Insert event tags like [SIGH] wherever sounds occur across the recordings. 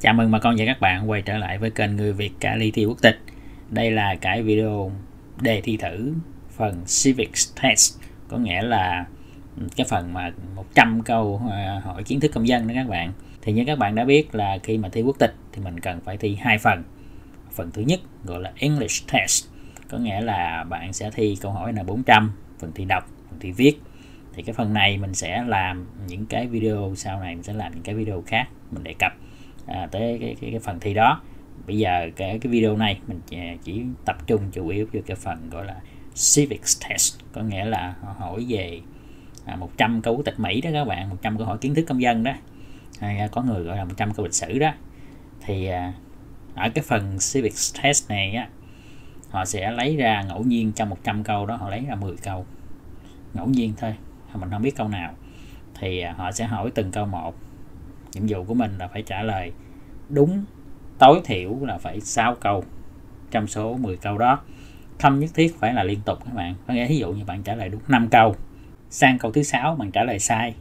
Chào mừng bà con và các bạn quay trở lại với kênh Người Việt cả ly thi quốc tịch Đây là cái video đề thi thử phần Civics Test Có nghĩa là cái phần mà 100 câu à, hỏi kiến thức công dân đó các bạn Thì như các bạn đã biết là khi mà thi quốc tịch thì mình cần phải thi hai phần Phần thứ nhất gọi là English Test Có nghĩa là bạn sẽ thi câu hỏi là 400 Phần thi đọc, phần thi viết thì cái phần này mình sẽ làm những cái video sau này mình sẽ làm những cái video khác mình đề cập à, tới cái, cái, cái phần thi đó bây giờ cái cái video này mình chỉ tập trung chủ yếu vào cái phần gọi là civics test có nghĩa là họ hỏi về à, 100 câu quốc tịch Mỹ đó các bạn 100 câu hỏi kiến thức công dân đó à, có người gọi là 100 câu lịch sử đó thì à, ở cái phần civics test này á họ sẽ lấy ra ngẫu nhiên trong 100 câu đó họ lấy ra 10 câu ngẫu nhiên thôi mình không biết câu nào thì à, họ sẽ hỏi từng câu một nhiệm vụ của mình là phải trả lời đúng tối thiểu là phải 6 câu trong số 10 câu đó không nhất thiết phải là liên tục các bạn có nghĩa ví dụ như bạn trả lời đúng 5 câu sang câu thứ sáu bạn trả lời sai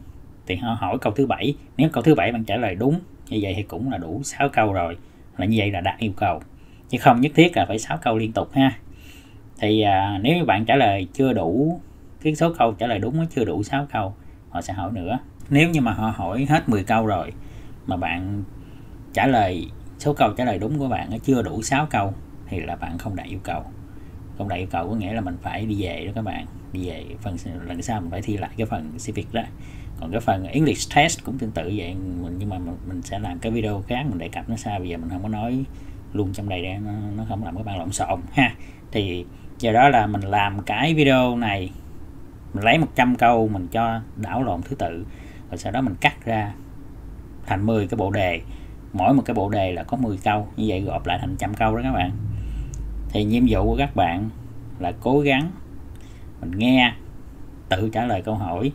thì họ hỏi câu thứ bảy nếu câu thứ bảy bạn trả lời đúng như vậy thì cũng là đủ 6 câu rồi là như vậy là đạt yêu cầu chứ không nhất thiết là phải 6 câu liên tục ha thì à, nếu bạn trả lời chưa đủ cái số câu trả lời đúng chưa đủ 6 câu họ sẽ hỏi nữa nếu như mà họ hỏi hết 10 câu rồi mà bạn trả lời số câu trả lời đúng của bạn nó chưa đủ 6 câu thì là bạn không đạt yêu cầu không đạt yêu cầu có nghĩa là mình phải đi về đó các bạn đi về phần lần sau mình phải thi lại cái phần civic đó còn cái phần English test cũng tương tự vậy mình nhưng mà mình, sẽ làm cái video khác mình đề cập nó sao bây giờ mình không có nói luôn trong đây để nó, nó không làm cái bạn lộn xộn ha thì do đó là mình làm cái video này mình lấy 100 câu mình cho đảo lộn thứ tự và sau đó mình cắt ra thành 10 cái bộ đề mỗi một cái bộ đề là có 10 câu như vậy gộp lại thành trăm câu đó các bạn thì nhiệm vụ của các bạn là cố gắng mình nghe tự trả lời câu hỏi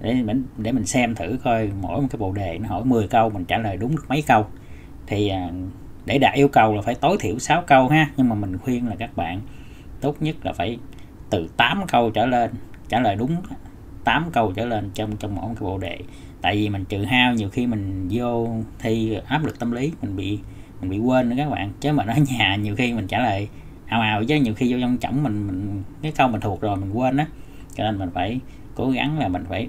để mình để mình xem thử coi mỗi một cái bộ đề nó hỏi 10 câu mình trả lời đúng được mấy câu thì à, để đạt yêu cầu là phải tối thiểu 6 câu ha nhưng mà mình khuyên là các bạn tốt nhất là phải từ 8 câu trở lên trả lời đúng 8 câu trở lên trong trong mỗi một cái bộ đề tại vì mình trừ hao nhiều khi mình vô thi áp lực tâm lý mình bị mình bị quên nữa các bạn chứ mà ở [LAUGHS] nhà nhiều khi mình trả lời ào ào chứ nhiều khi vô trong chổng mình, mình cái câu mình thuộc rồi mình quên á cho nên mình phải cố gắng là mình phải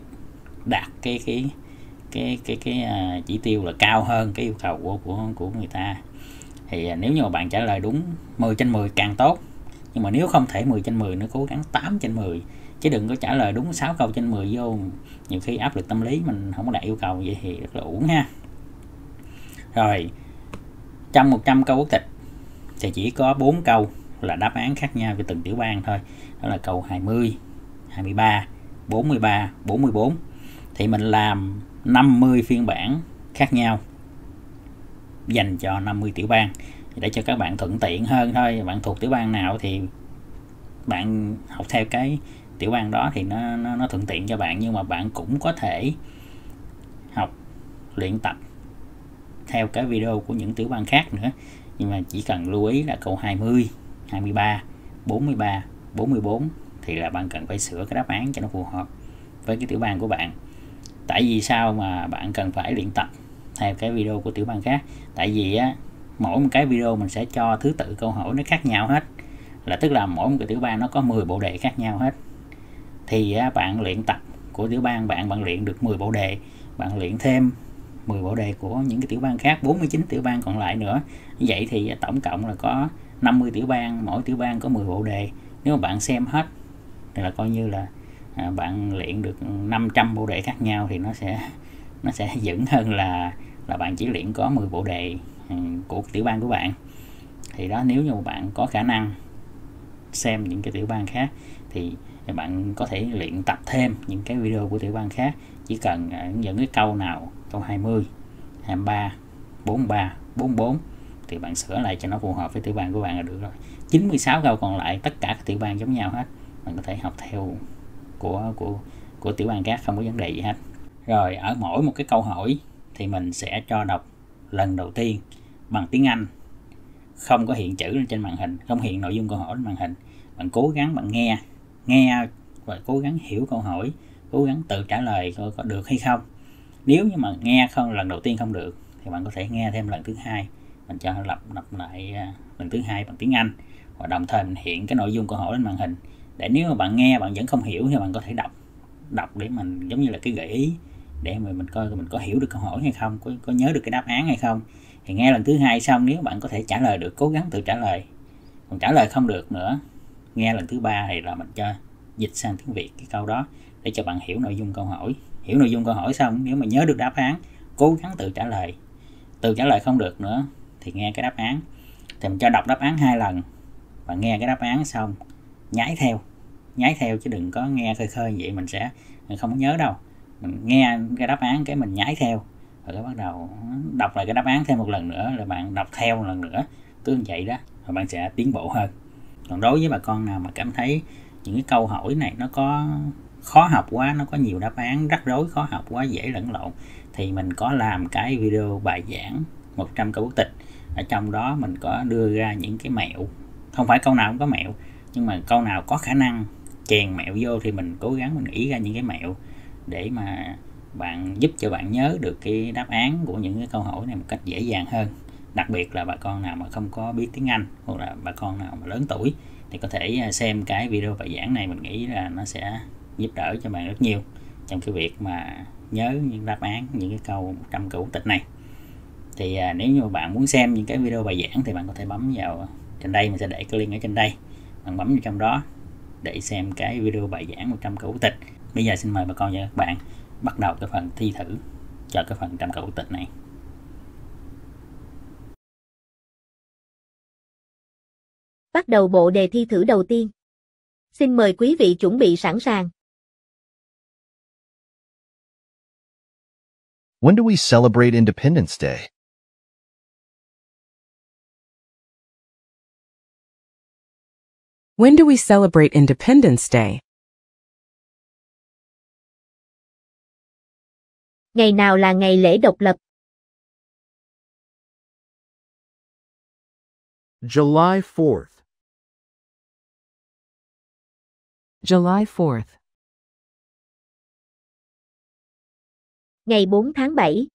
đạt cái cái cái cái cái, cái à, chỉ tiêu là cao hơn cái yêu cầu của của của người ta thì à, nếu như mà bạn trả lời đúng 10 trên 10 càng tốt nhưng mà nếu không thể 10 trên 10 nữa cố gắng 8 trên 10 chứ đừng có trả lời đúng 6 câu trên 10 vô nhiều khi áp lực tâm lý mình không có đạt yêu cầu vậy thì rất là uổng ha rồi trong 100 câu quốc tịch thì chỉ có 4 câu là đáp án khác nhau với từng tiểu bang thôi đó là câu 20 23 43 44 thì mình làm 50 phiên bản khác nhau dành cho 50 tiểu bang để cho các bạn thuận tiện hơn thôi bạn thuộc tiểu bang nào thì bạn học theo cái tiểu bang đó thì nó, nó nó thuận tiện cho bạn nhưng mà bạn cũng có thể học luyện tập theo cái video của những tiểu bang khác nữa nhưng mà chỉ cần lưu ý là câu 20 23 43 44 thì là bạn cần phải sửa cái đáp án cho nó phù hợp với cái tiểu bang của bạn tại vì sao mà bạn cần phải luyện tập theo cái video của tiểu bang khác tại vì á, mỗi một cái video mình sẽ cho thứ tự câu hỏi nó khác nhau hết là tức là mỗi một cái tiểu bang nó có 10 bộ đề khác nhau hết thì bạn luyện tập của tiểu bang bạn bạn luyện được 10 bộ đề bạn luyện thêm 10 bộ đề của những cái tiểu bang khác 49 tiểu bang còn lại nữa vậy thì tổng cộng là có 50 tiểu bang mỗi tiểu bang có 10 bộ đề nếu mà bạn xem hết thì là coi như là à, bạn luyện được 500 bộ đề khác nhau thì nó sẽ [LAUGHS] nó sẽ vững hơn là là bạn chỉ luyện có 10 bộ đề ừ, của tiểu bang của bạn thì đó nếu như bạn có khả năng xem những cái tiểu bang khác thì thì bạn có thể luyện tập thêm những cái video của tiểu bang khác chỉ cần những à, cái câu nào câu 20 23 43 44 thì bạn sửa lại cho nó phù hợp với tiểu bang của bạn là được rồi 96 câu còn lại tất cả các tiểu bang giống nhau hết bạn có thể học theo của của của tiểu bang khác không có vấn đề gì hết rồi ở mỗi một cái câu hỏi thì mình sẽ cho đọc lần đầu tiên bằng tiếng Anh không có hiện chữ lên trên màn hình không hiện nội dung câu hỏi lên màn hình bạn cố gắng bạn nghe nghe và cố gắng hiểu câu hỏi cố gắng tự trả lời coi có được hay không nếu như mà nghe không lần đầu tiên không được thì bạn có thể nghe thêm lần thứ hai mình cho lặp lặp lại à, lần thứ hai bằng tiếng Anh và đồng thời mình hiện cái nội dung câu hỏi lên màn hình để nếu mà bạn nghe bạn vẫn không hiểu thì bạn có thể đọc đọc để mình giống như là cái gợi ý để mà mình coi mình có hiểu được câu hỏi hay không có, có nhớ được cái đáp án hay không thì nghe lần thứ hai xong nếu bạn có thể trả lời được cố gắng tự trả lời còn trả lời không được nữa nghe lần thứ ba thì là mình cho dịch sang tiếng việt cái câu đó để cho bạn hiểu nội dung câu hỏi hiểu nội dung câu hỏi xong nếu mà nhớ được đáp án cố gắng tự trả lời tự trả lời không được nữa thì nghe cái đáp án thì mình cho đọc đáp án hai lần và nghe cái đáp án xong nhái theo nhái theo chứ đừng có nghe khơi khơi vậy mình sẽ mình không nhớ đâu mình nghe cái đáp án cái mình nhái theo rồi cái bắt đầu đọc lại cái đáp án thêm một lần nữa rồi bạn đọc theo một lần nữa cứ như vậy đó rồi bạn sẽ tiến bộ hơn còn đối với bà con nào mà cảm thấy những cái câu hỏi này nó có khó học quá nó có nhiều đáp án rắc rối khó học quá dễ lẫn lộn thì mình có làm cái video bài giảng 100 câu quốc tịch ở trong đó mình có đưa ra những cái mẹo không phải câu nào cũng có mẹo nhưng mà câu nào có khả năng chèn mẹo vô thì mình cố gắng mình nghĩ ra những cái mẹo để mà bạn giúp cho bạn nhớ được cái đáp án của những cái câu hỏi này một cách dễ dàng hơn đặc biệt là bà con nào mà không có biết tiếng Anh hoặc là bà con nào mà lớn tuổi thì có thể à, xem cái video bài giảng này mình nghĩ là nó sẽ giúp đỡ cho bạn rất nhiều trong cái việc mà nhớ những đáp án những cái câu 100 câu tịch này thì à, nếu như bạn muốn xem những cái video bài giảng thì bạn có thể bấm vào trên đây mình sẽ để cái link ở trên đây bạn bấm vào trong đó để xem cái video bài giảng 100 câu tịch bây giờ xin mời bà con và các bạn bắt đầu cái phần thi thử cho cái phần trăm câu tịch này bắt đầu bộ đề thi thử đầu tiên. Xin mời quý vị chuẩn bị sẵn sàng. When do we celebrate Independence Day? When do we celebrate Independence Day? Ngày nào là ngày lễ độc lập? July 4th. July 4th. Ngày 4 tháng 7.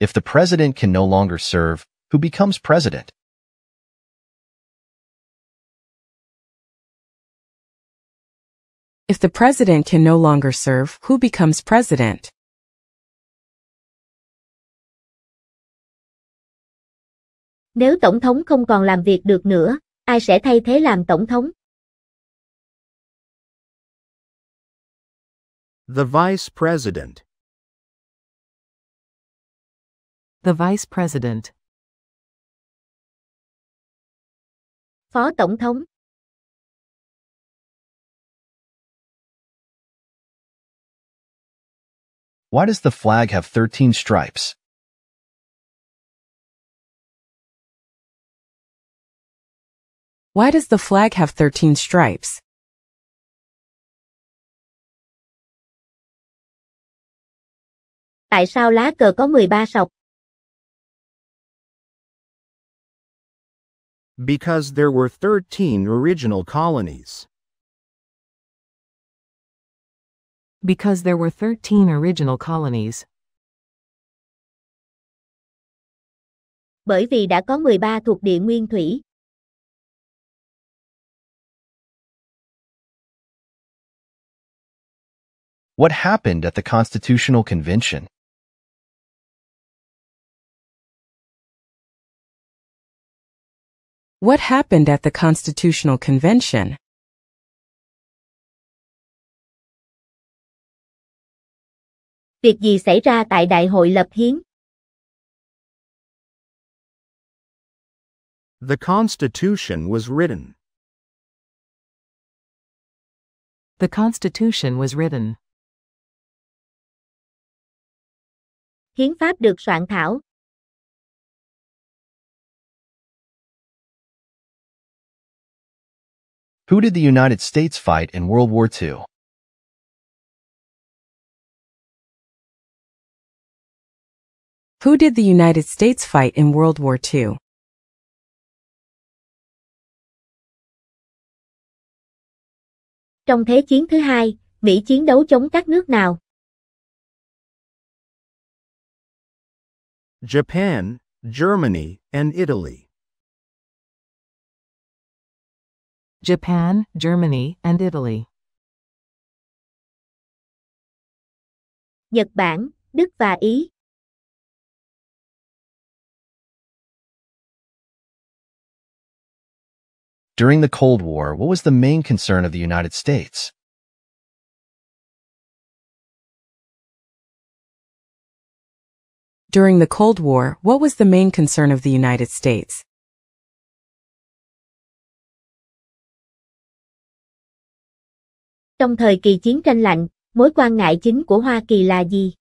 If the president can no longer serve, who becomes president? If the president can no longer serve, who becomes president? Nếu Tổng thống không còn làm việc được nữa, ai sẽ thay thế làm Tổng thống? The Vice President The Vice President Phó Tổng thống Why does the flag have 13 stripes? Why does the flag have 13 stripes? Tại sao lá cờ có 13 sọc? Because there were 13 original colonies. Because there were 13 original colonies. Bởi vì đã có 13 thuộc địa nguyên thủy. What happened at the Constitutional Convention? What happened at the Constitutional Convention? Việc gì xảy ra tại Đại hội lập hiến? The Constitution was written. The Constitution was written. hiến pháp được soạn thảo. Who did the United States fight in World War II? Who did the United States fight in World War II? Trong Thế chiến thứ hai, Mỹ chiến đấu chống các nước nào? Japan, Germany, and Italy. Japan, Germany, and Italy. Nhật Bản, Đức và Ý. During the Cold War, what was the main concern of the United States? During the Cold War, what was the main concern of the United States? Trong thời kỳ chiến tranh lạnh, mối quan ngại chính của Hoa Kỳ là gì?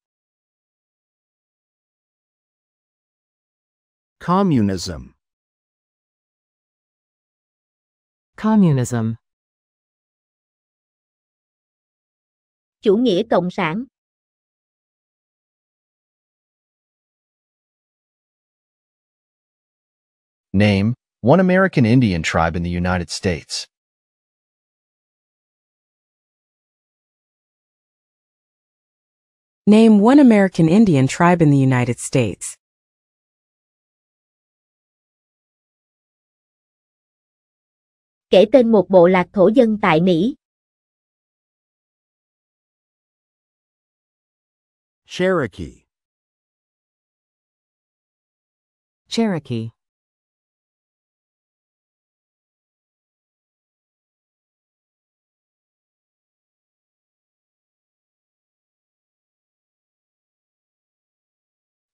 Communism Communism Chủ nghĩa cộng sản Name, one American Indian tribe in the United States. Name one American Indian tribe in the United States. Kể tên một bộ lạc thổ dân tại Mỹ. Cherokee. Cherokee.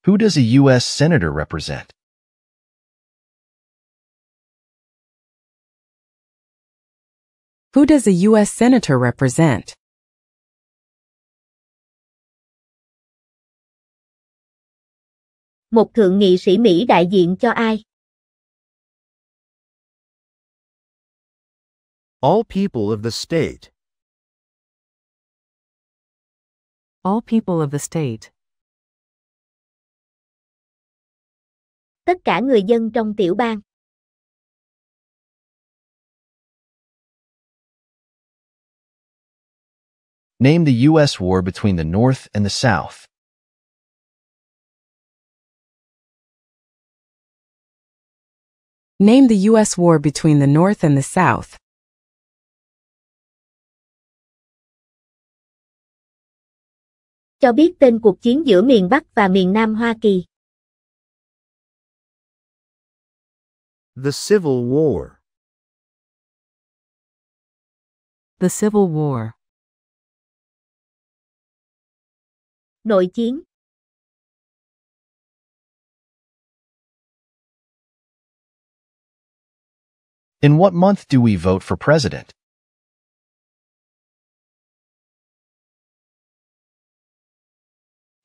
Who does a U.S. Senator represent? Who does a U.S. Senator represent? Một thượng nghị sĩ Mỹ đại diện cho ai? All people of the state. All people of the state. tất cả người dân trong tiểu bang. Name the U.S. war between the North and the South. Name the U.S. war between the North and the South. Cho biết tên cuộc chiến giữa miền Bắc và miền Nam Hoa Kỳ. The Civil War. The Civil War. Nội chiến. In what month do we vote for president?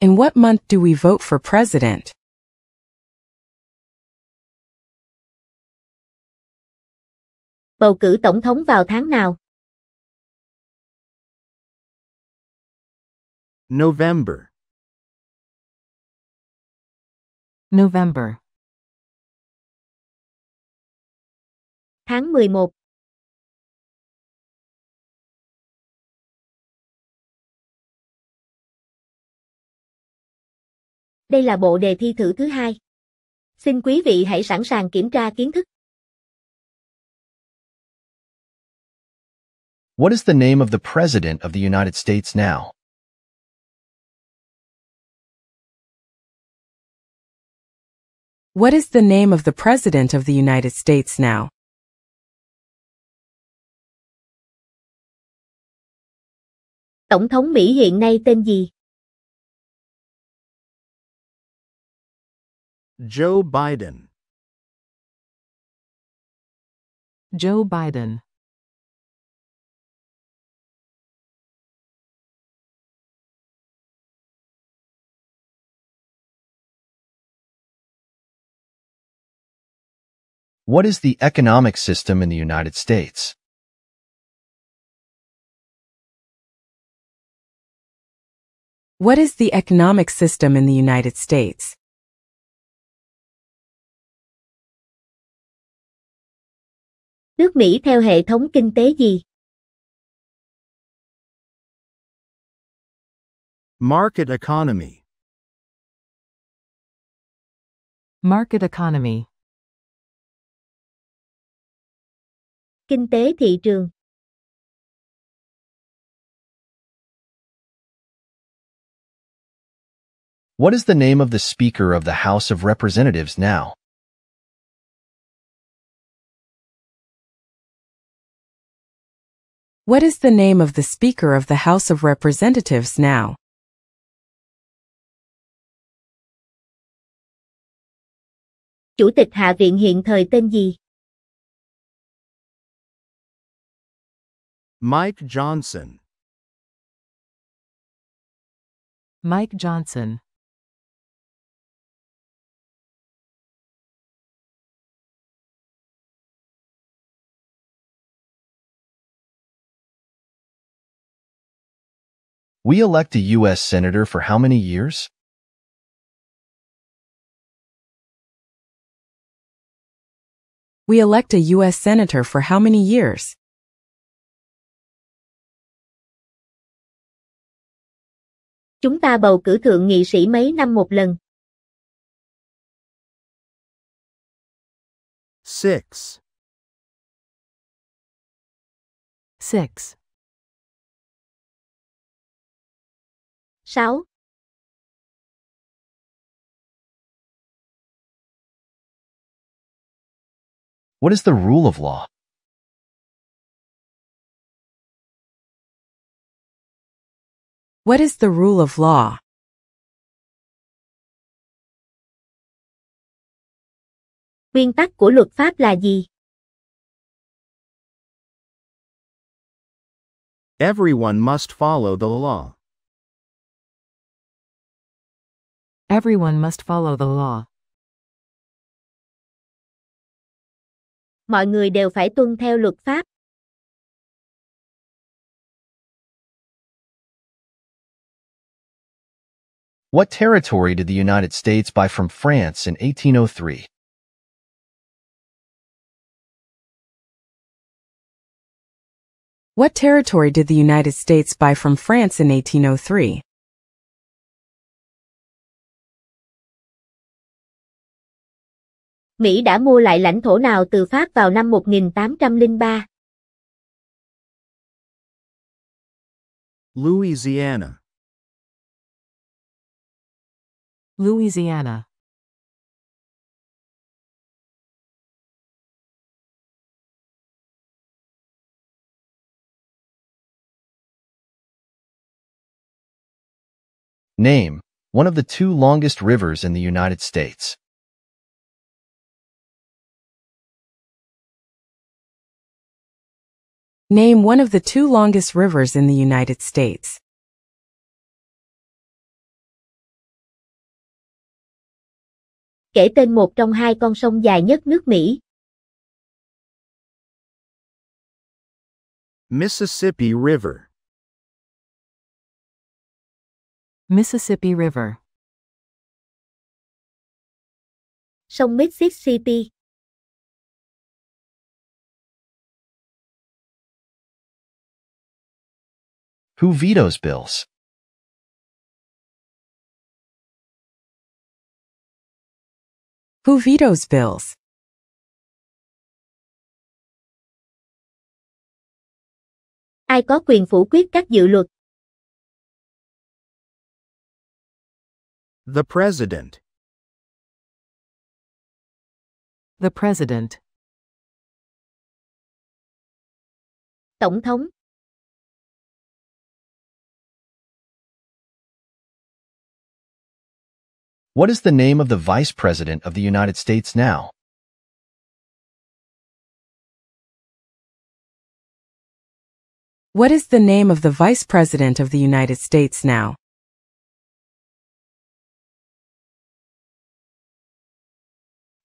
In what month do we vote for president? bầu cử tổng thống vào tháng nào? November November Tháng 11 Đây là bộ đề thi thử thứ hai. Xin quý vị hãy sẵn sàng kiểm tra kiến thức What is the name of the President of the United States now? What is the name of the President of the United States now? Tổng thống Mỹ hiện nay tên gì? Joe Biden. Joe Biden. What is the economic system in the United States? What is the economic system in the United States? Nước Mỹ theo hệ thống kinh tế gì? Market economy. Market economy. kinh tế thị trường What is the name of the Speaker of the House of Representatives now? What is the name of the Speaker of the House of Representatives now? Chủ tịch Hạ viện hiện thời tên gì? Mike Johnson. Mike Johnson. We elect a U.S. Senator for how many years? We elect a U.S. Senator for how many years? chúng ta bầu cử thượng nghị sĩ mấy năm một lần. 6 6 6 What is the rule of law? What is the rule of law? Nguyên tắc của luật pháp là gì? Everyone must follow the law. Everyone must follow the law. Mọi người đều phải tuân theo luật pháp. What territory did the United States buy from France in 1803? What territory did the United States buy from France in 1803? Mỹ đã mua lại lãnh thổ nào từ Pháp vào năm 1803? Louisiana Louisiana Name, one of the two longest rivers in the United States. Name one of the two longest rivers in the United States. kể tên một trong hai con sông dài nhất nước Mỹ. Mississippi River Mississippi River Sông Mississippi Who vetoes bills? Who vetoes bills? Ai có quyền phủ quyết các dự luật? The President. The President. Tổng thống. What is the name of the Vice President of the United States now? What is the name of the Vice President of the United States now?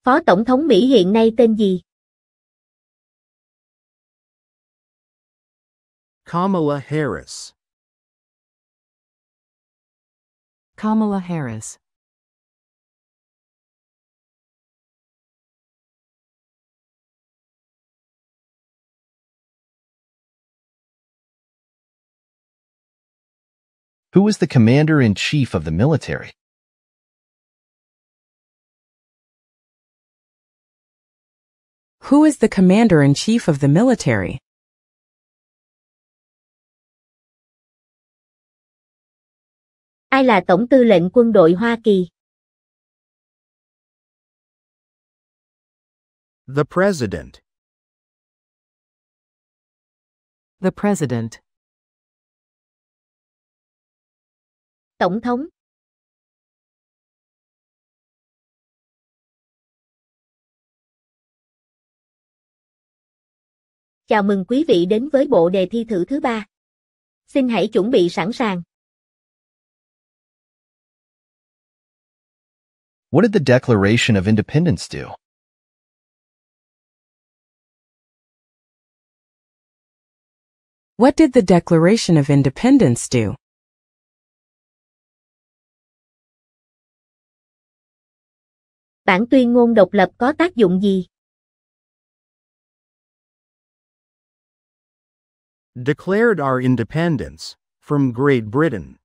Phó Tổng thống Mỹ hiện nay tên gì? Kamala Harris. Kamala Harris. Who is the commander-in-chief of the military? Who is the commander-in-chief of the military? Ai là Tổng tư lệnh quân đội Hoa Kỳ? The President The President Tổng thống Chào mừng quý vị đến với bộ đề thi thử thứ ba. Xin hãy chuẩn bị sẵn sàng. What did the Declaration of Independence do? What did the Declaration of Independence do? bản tuyên ngôn độc lập có tác dụng gì? Declared our independence from Great Britain.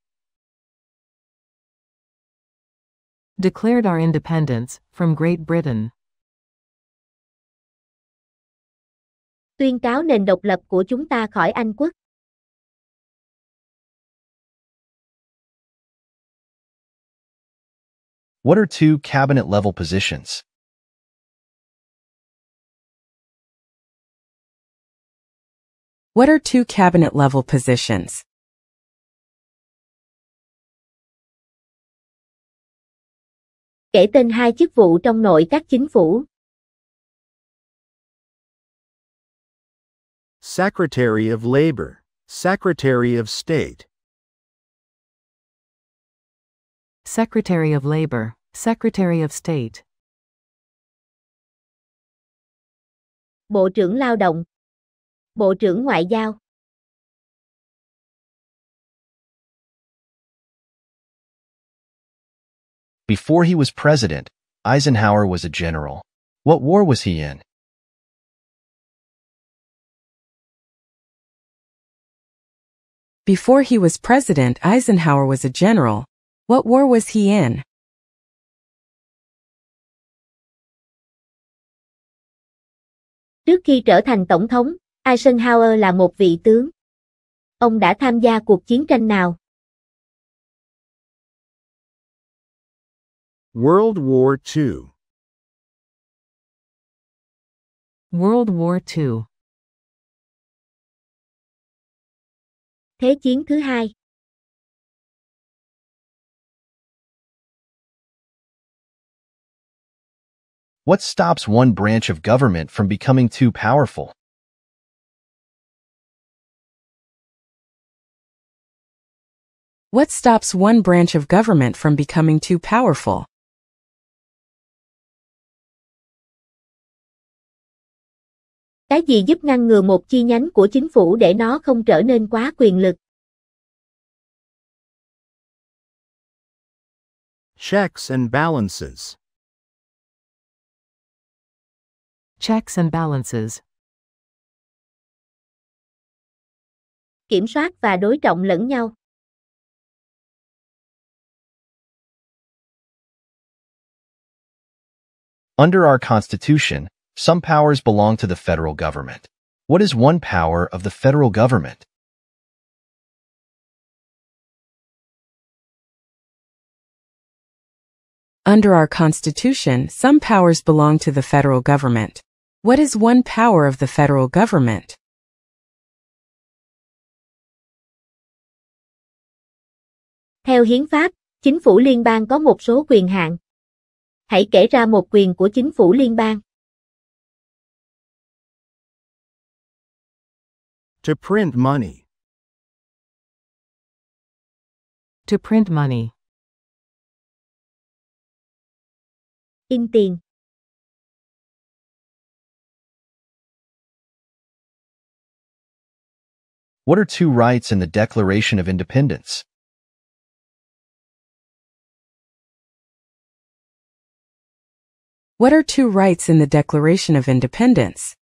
Declared our independence from Great Britain. Tuyên cáo nền độc lập của chúng ta khỏi Anh quốc. What are two cabinet-level positions? What are two cabinet-level positions? Kể tên hai chức vụ trong nội các chính phủ. Secretary of Labor, Secretary of State. Secretary of Labor, Secretary of State. Bộ trưởng Lao động, Bộ trưởng Ngoại giao. Before he was president, Eisenhower was a general. What war was he in? Before he was president, Eisenhower was a general. What war was he in? Trước khi trở thành tổng thống, Eisenhower là một vị tướng. Ông đã tham gia cuộc chiến tranh nào? World War II World War II Thế chiến thứ hai What stops one branch of government from becoming too powerful? What stops one branch of government from becoming too powerful? Cái gì giúp ngăn ngừa một chi nhánh của chính phủ để nó không trở nên quá quyền lực? Checks and balances Checks and balances. Kiểm soát và đối trọng lẫn nhau. Under our Constitution, some powers belong to the federal government. What is one power of the federal government? Under our Constitution, some powers belong to the federal government. What is one power of the federal government? Theo hiến pháp, chính phủ liên bang có một số quyền hạn. Hãy kể ra một quyền của chính phủ liên bang. To print money. To print money. In tiền. What are two rights in the Declaration of Independence? What are two rights in the Declaration of Independence?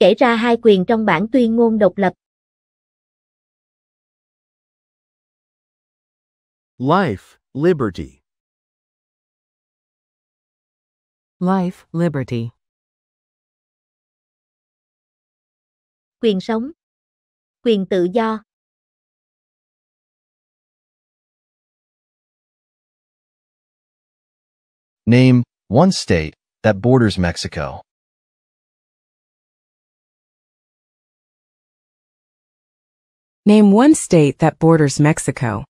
Kể ra hai quyền trong bản tuyên ngôn độc lập. Life, liberty. Life, liberty. quyền sống, quyền tự do. Name one state that borders Mexico. Name one state that borders Mexico.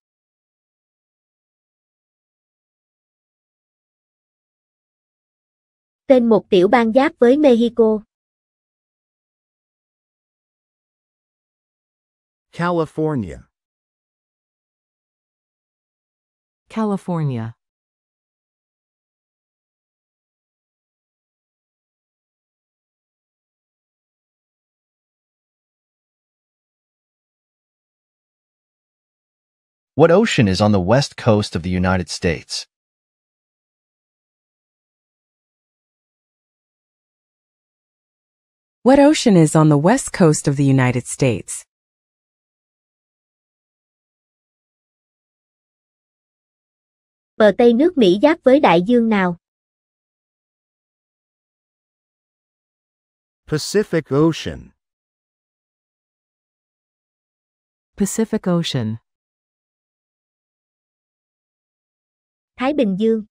Tên một tiểu bang giáp với Mexico. California. California. What ocean is on the west coast of the United States? What ocean is on the west coast of the United States? bờ Tây nước Mỹ giáp với đại dương nào? Pacific Ocean Pacific Ocean Thái Bình Dương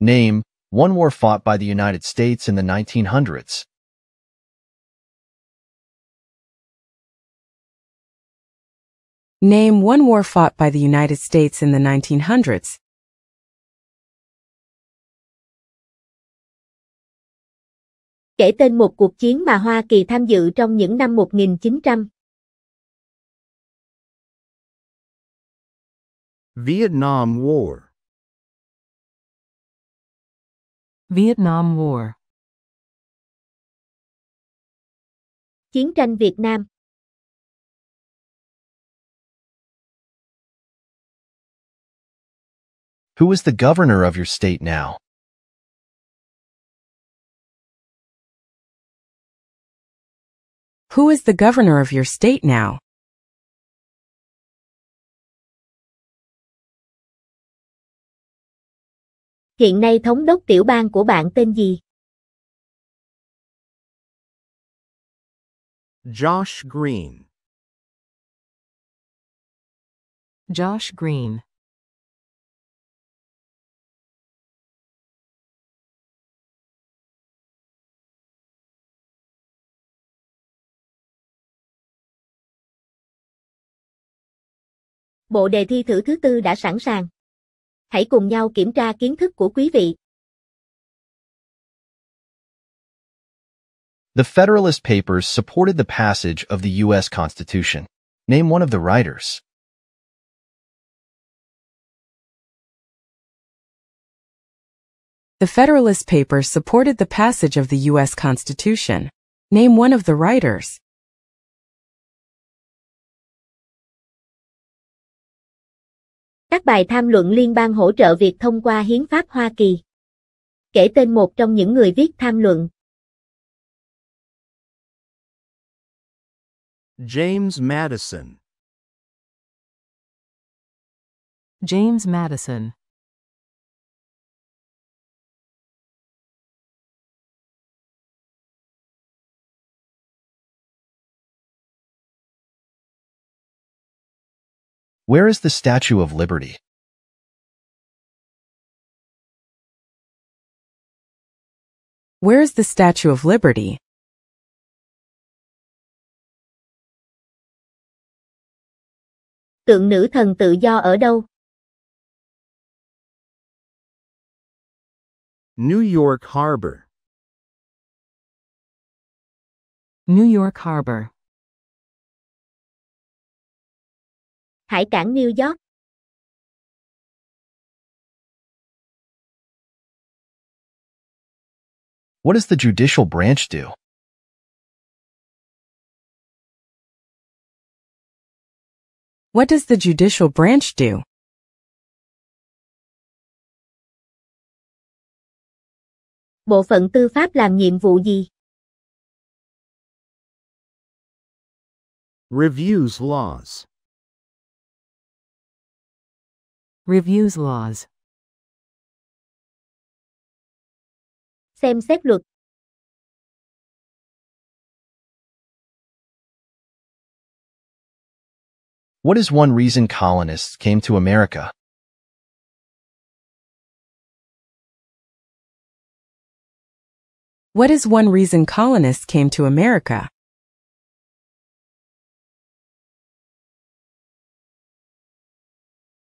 Name, one war fought by the United States in the 1900s. Name one war fought by the United States in the 1900s. Kể tên một cuộc chiến mà Hoa Kỳ tham dự trong những năm 1900. Vietnam War Vietnam War Chiến tranh Việt Nam Who is the governor of your state now? Who is the governor of your state now? Hiện nay thống đốc tiểu bang của bạn tên gì? Josh Green. Josh Green. bộ đề thi thử thứ tư đã sẵn sàng. Hãy cùng nhau kiểm tra kiến thức của quý vị. The Federalist Papers supported the passage of the U.S. Constitution. Name one of the writers. The Federalist Papers supported the passage of the U.S. Constitution. Name one of the writers. Các bài tham luận liên bang hỗ trợ việc thông qua Hiến pháp Hoa Kỳ. Kể tên một trong những người viết tham luận. James Madison James Madison Where is the Statue of Liberty? Where is the Statue of Liberty? Tượng nữ thần tự do ở đâu? New York Harbor New York Harbor hải cảng New York. What does the judicial branch do? What does the judicial branch do? Bộ phận tư pháp làm nhiệm vụ gì? Reviews laws. Reviews laws. Xem xét luật. What is one reason colonists came to America? What is one reason colonists came to America?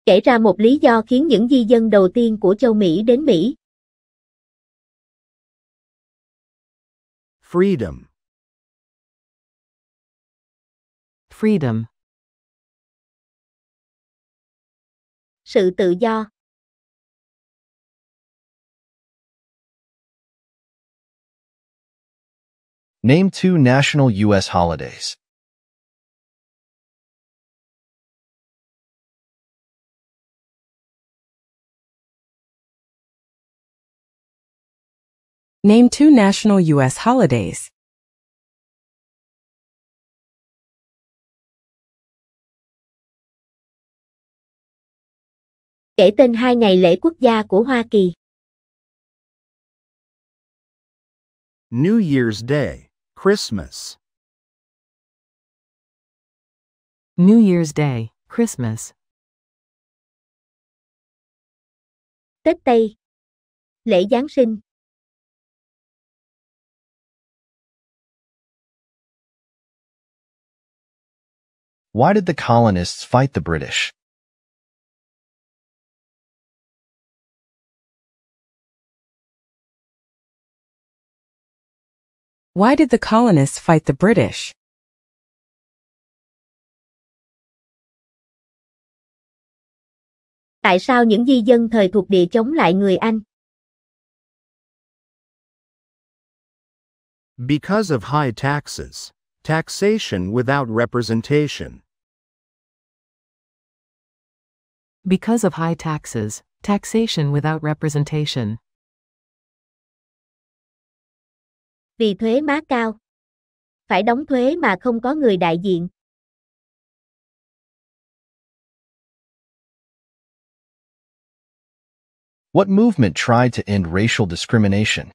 kể ra một lý do khiến những di dân đầu tiên của châu Mỹ đến Mỹ. Freedom Freedom Sự tự do Name two national U.S. holidays. Name two national U.S. holidays. Kể tên hai ngày lễ quốc gia của Hoa Kỳ. New Year's Day, Christmas. New Year's Day, Christmas. Tết Tây. Lễ Giáng sinh. Why did the colonists fight the British? Why did the colonists fight the British? Tại sao những di dân thời thuộc địa chống lại người Anh? Because of high taxes, taxation without representation. Because of high taxes, taxation without representation. Vì thuế má cao. Phải đóng thuế mà không có người đại diện. What movement tried to end racial discrimination?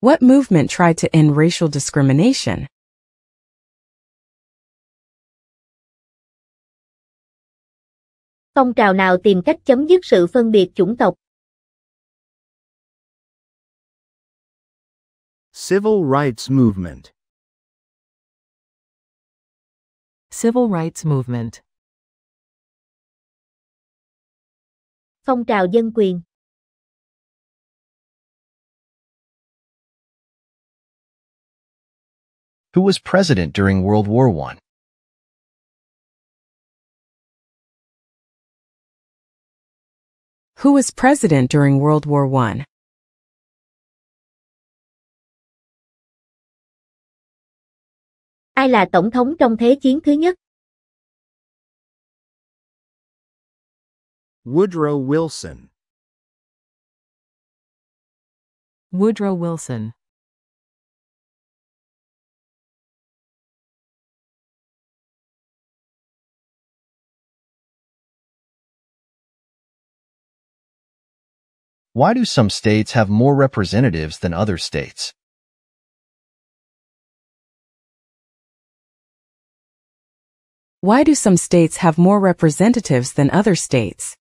What movement tried to end racial discrimination? phong trào nào tìm cách chấm dứt sự phân biệt chủng tộc. Civil Rights Movement Civil Rights Movement Phong trào dân quyền Who was president during World War One? Who was president during World War I? Ai là tổng thống trong Thế chiến thứ nhất? Woodrow Wilson Woodrow Wilson Why do some states have more representatives than other states? Why do some states have more representatives than other states?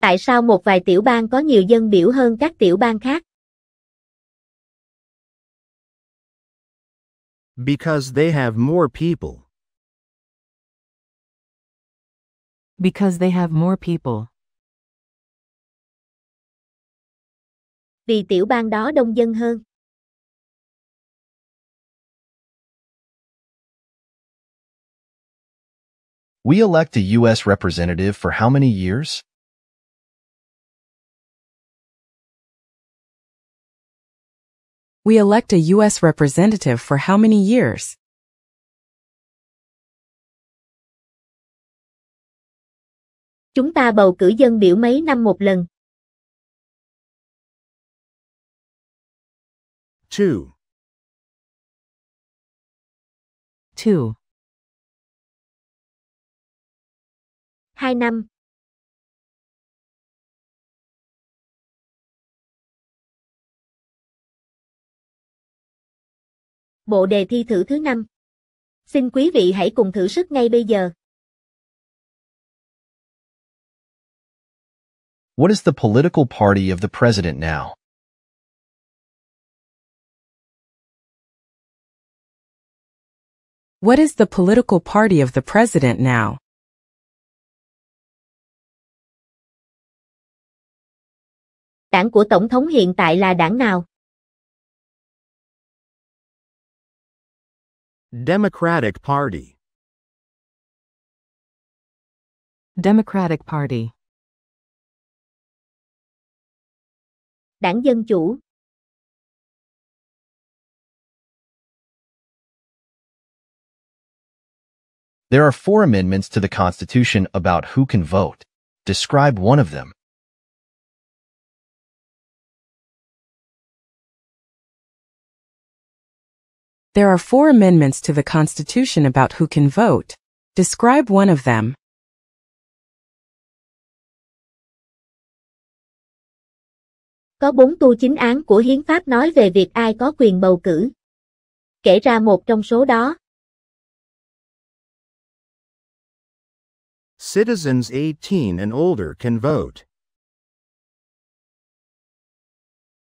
Tại sao một vài tiểu bang có nhiều dân biểu hơn các tiểu bang khác? Because they have more people. Because they have more people. Vì tiểu bang đó đông dân hơn. We elect a U.S. representative for how many years? We elect a U.S. representative for how many years? chúng ta bầu cử dân biểu mấy năm một lần. 2 2 2 năm 2 Bộ đề thi thử thứ năm Xin quý vị hãy cùng thử sức ngay bây giờ. What is the political party of the president now? What is the political party of the president now? Đảng của tổng thống hiện tại là đảng nào? Democratic Party Democratic Party đảng Dân Chủ. There are four amendments to the Constitution about who can vote. Describe one of them. There are four amendments to the Constitution about who can vote. Describe one of them. Có bốn tu chính án của hiến pháp nói về việc ai có quyền bầu cử. Kể ra một trong số đó. Citizens 18 and older can vote.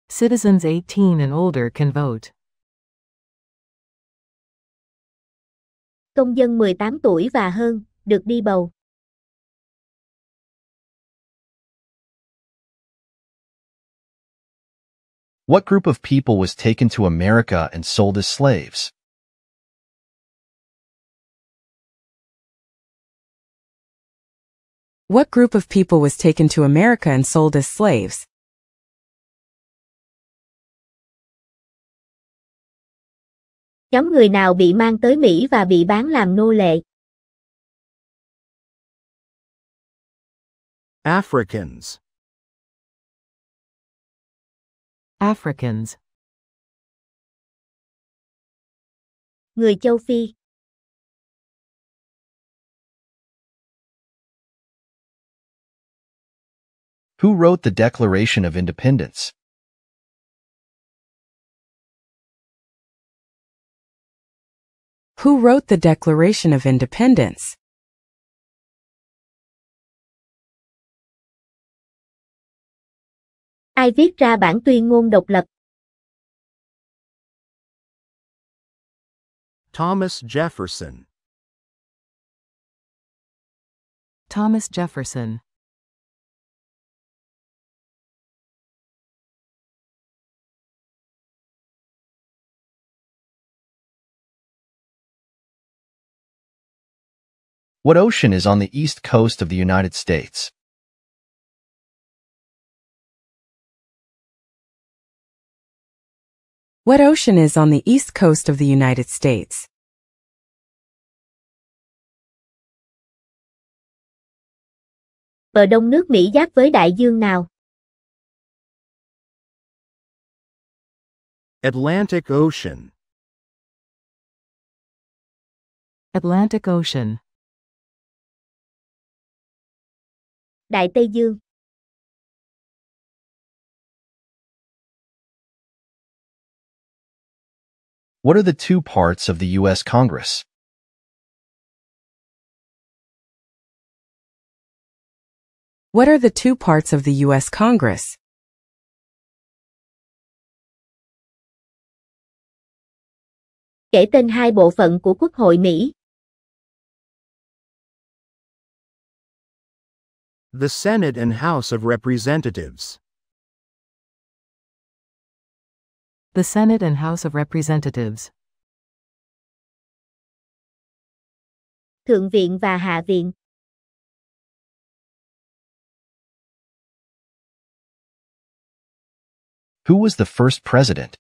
Citizens 18 and older can vote. Công dân 18 tuổi và hơn được đi bầu. What group of people was taken to America and sold as slaves? What group of people was taken to America and sold as slaves? Nhóm người nào bị mang tới Mỹ và bị bán làm nô lệ? Africans Africans. Người châu Phi. Who wrote the Declaration of Independence? Who wrote the Declaration of Independence? Ai viết ra bản tuyên ngôn độc lập? Thomas Jefferson Thomas Jefferson What ocean is on the east coast of the United States? What ocean is on the east coast of the United States? Bờ đông nước Mỹ giáp với đại dương nào? Atlantic Ocean Atlantic Ocean Đại Tây Dương What are the two parts of the U.S. Congress? What are the two parts of the U.S. Congress? Kể tên hai bộ phận của Quốc hội Mỹ. The Senate and House of Representatives. The Senate and House of Representatives Thượng viện và Hạ viện Who was the first president?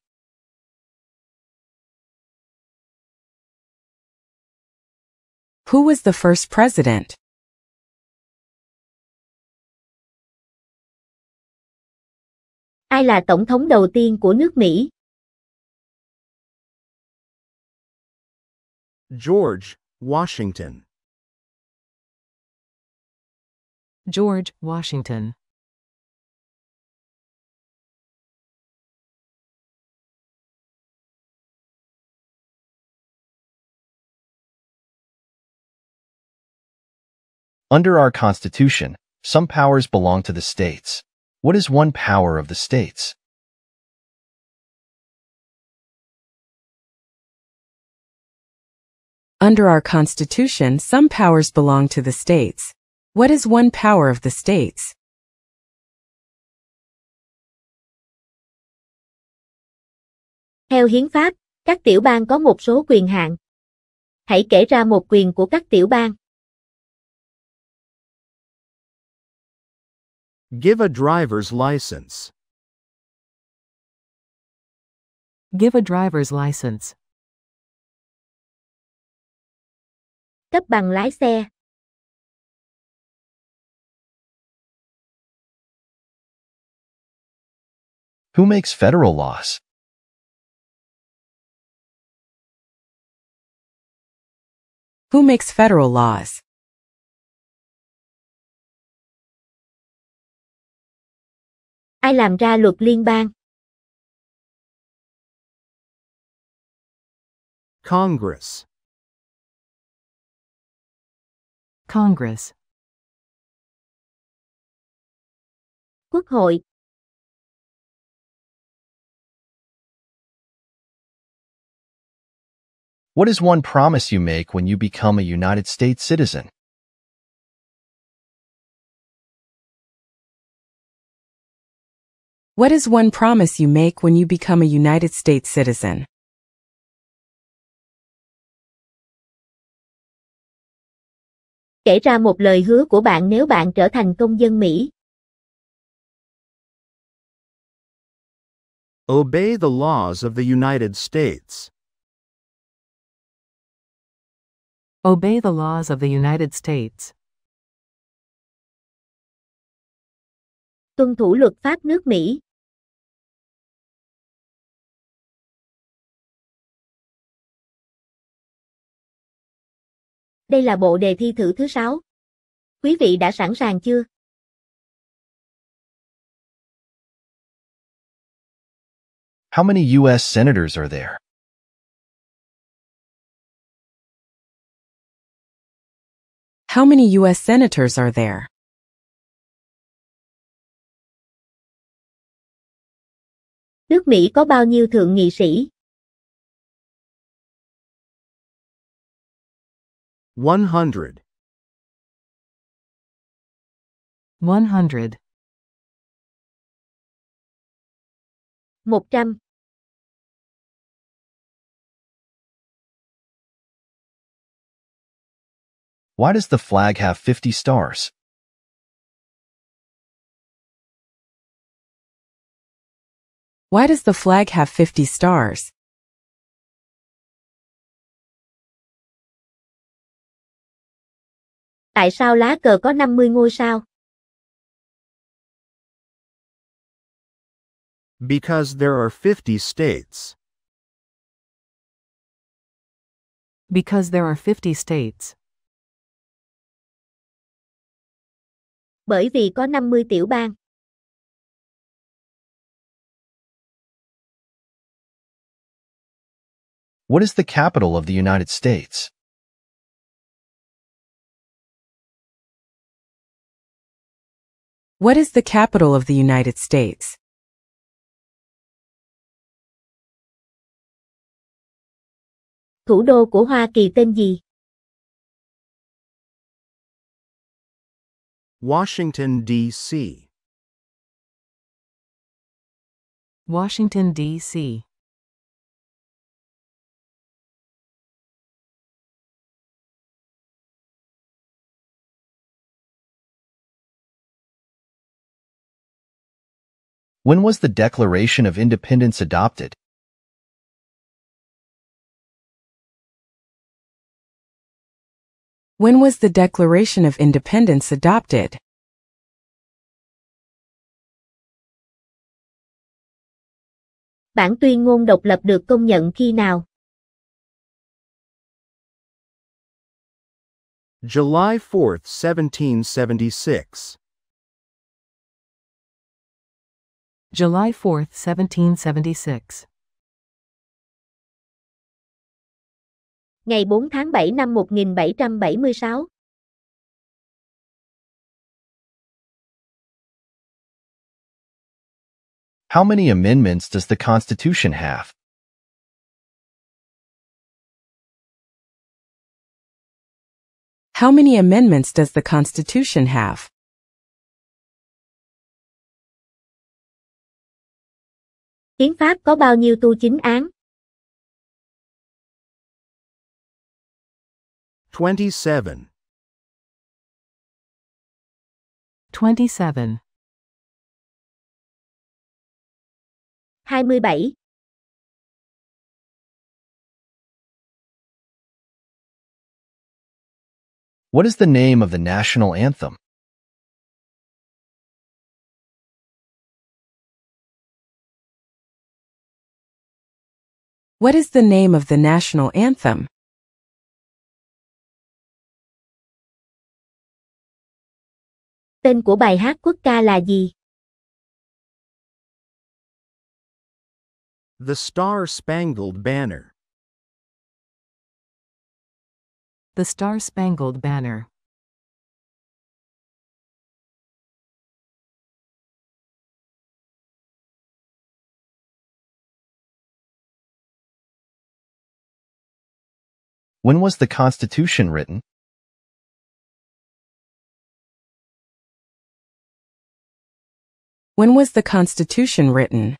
Who was the first president? Ai là tổng thống đầu tiên của nước Mỹ? George, Washington. George, Washington. Under our Constitution, some powers belong to the states. What is one power of the states? Under our Constitution, some powers belong to the states. What is one power of the states? Theo hiến pháp, các tiểu bang có một số quyền hạn. Hãy kể ra một quyền của các tiểu bang. Give a driver's license. Give a driver's license. cấp bằng lái xe. Who makes federal laws? Who makes federal laws? Ai làm ra luật liên bang? Congress Congress Quốc hội What is one promise you make when you become a United States citizen? What is one promise you make when you become a United States citizen? kể ra một lời hứa của bạn nếu bạn trở thành công dân Mỹ. Obey the laws of the United States. Obey the laws of the United States. Tuân thủ luật pháp nước Mỹ. Đây là bộ đề thi thử thứ 6. Quý vị đã sẵn sàng chưa? How many US senators are there? How many US senators are there? Nước Mỹ có bao nhiêu thượng nghị sĩ? 100 100 100 Why does the flag have 50 stars? Why does the flag have 50 stars? Tại sao lá cờ có 50 ngôi sao? Because there are 50 states. Because there are 50 states. Bởi vì có 50 tiểu bang. What is the capital of the United States? What is the capital of the United States? Thủ đô của Hoa Kỳ tên gì? Washington D.C. Washington D.C. When was the Declaration of Independence adopted? When was the Declaration of Independence adopted? Bản tuyên ngôn độc lập được công nhận khi nào? July 4, 1776 July 4, 1776. Ngày 4 tháng 7 năm 1776. How many amendments does the Constitution have? How many amendments does the Constitution have? Tiếng Pháp có bao nhiêu tu chính án? 27. 27. 27. 27. What is the name of the national anthem? What is the name of the national anthem? Tên của bài hát quốc ca là gì? The Star-Spangled Banner The Star-Spangled Banner When was the Constitution written? When was the Constitution written?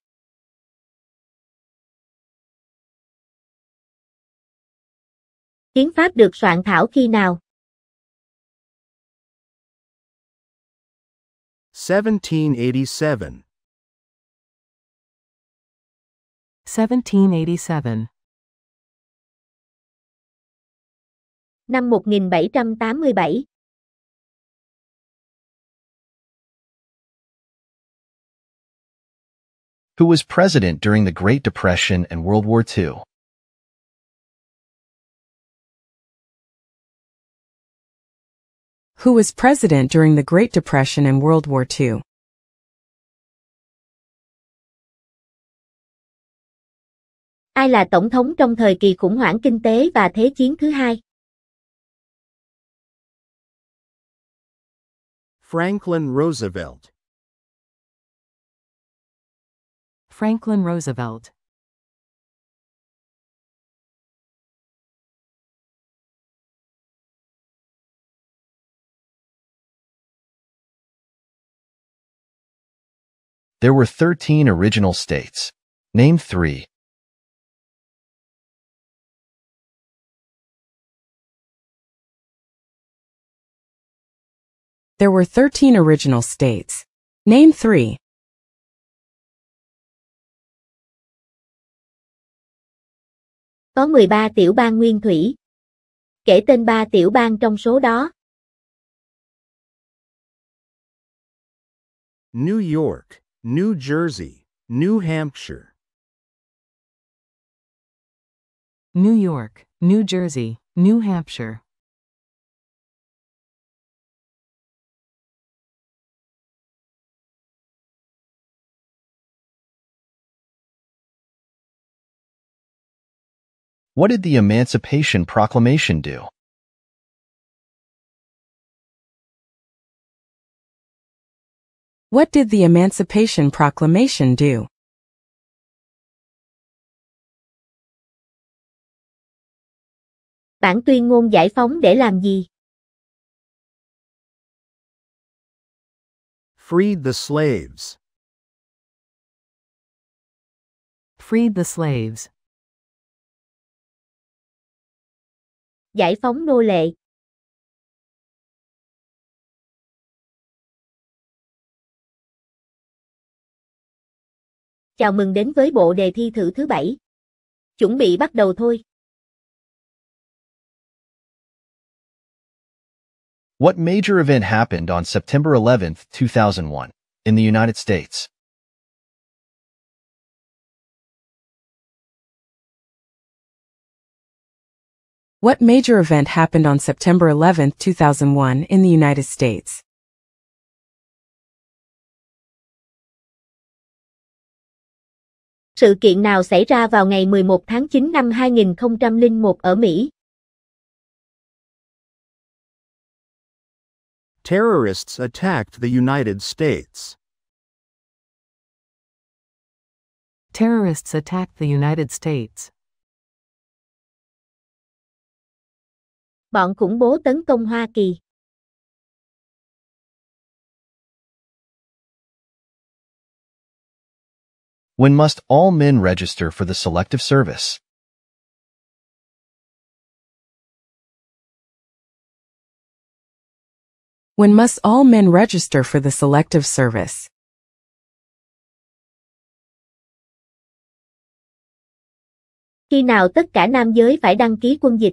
Hiến pháp được soạn thảo khi nào? 1787 1787 năm 1787. Who was president during the Great Depression and World War II? Who was president during the Great Depression and World War II? Ai là tổng thống trong thời kỳ khủng hoảng kinh tế và thế chiến thứ hai? Franklin Roosevelt. Franklin Roosevelt. There were 13 original states. Name three. There were 13 original states. Name three. Có 13 tiểu bang nguyên thủy. Kể tên ba tiểu bang trong số đó. New York, New Jersey, New Hampshire. New York, New Jersey, New Hampshire. What did the Emancipation Proclamation do? What did the Emancipation Proclamation do? Bản tuyên ngôn giải phóng để làm gì? Freed the slaves. Freed the slaves. giải phóng nô lệ. Chào mừng đến với bộ đề thi thử thứ 7. Chuẩn bị bắt đầu thôi. What major event happened on September 11, 2001, in the United States? What major event happened on September 11, 2001 in the United States? Sự kiện nào xảy ra vào ngày 11 tháng 9 năm 2001 ở Mỹ? Terrorists attacked the United States. Terrorists attacked the United States. bọn khủng bố tấn công Hoa Kỳ. When must all men register for the Selective Service? When must all men register for the Selective Service? Khi nào tất cả nam giới phải đăng ký quân dịch?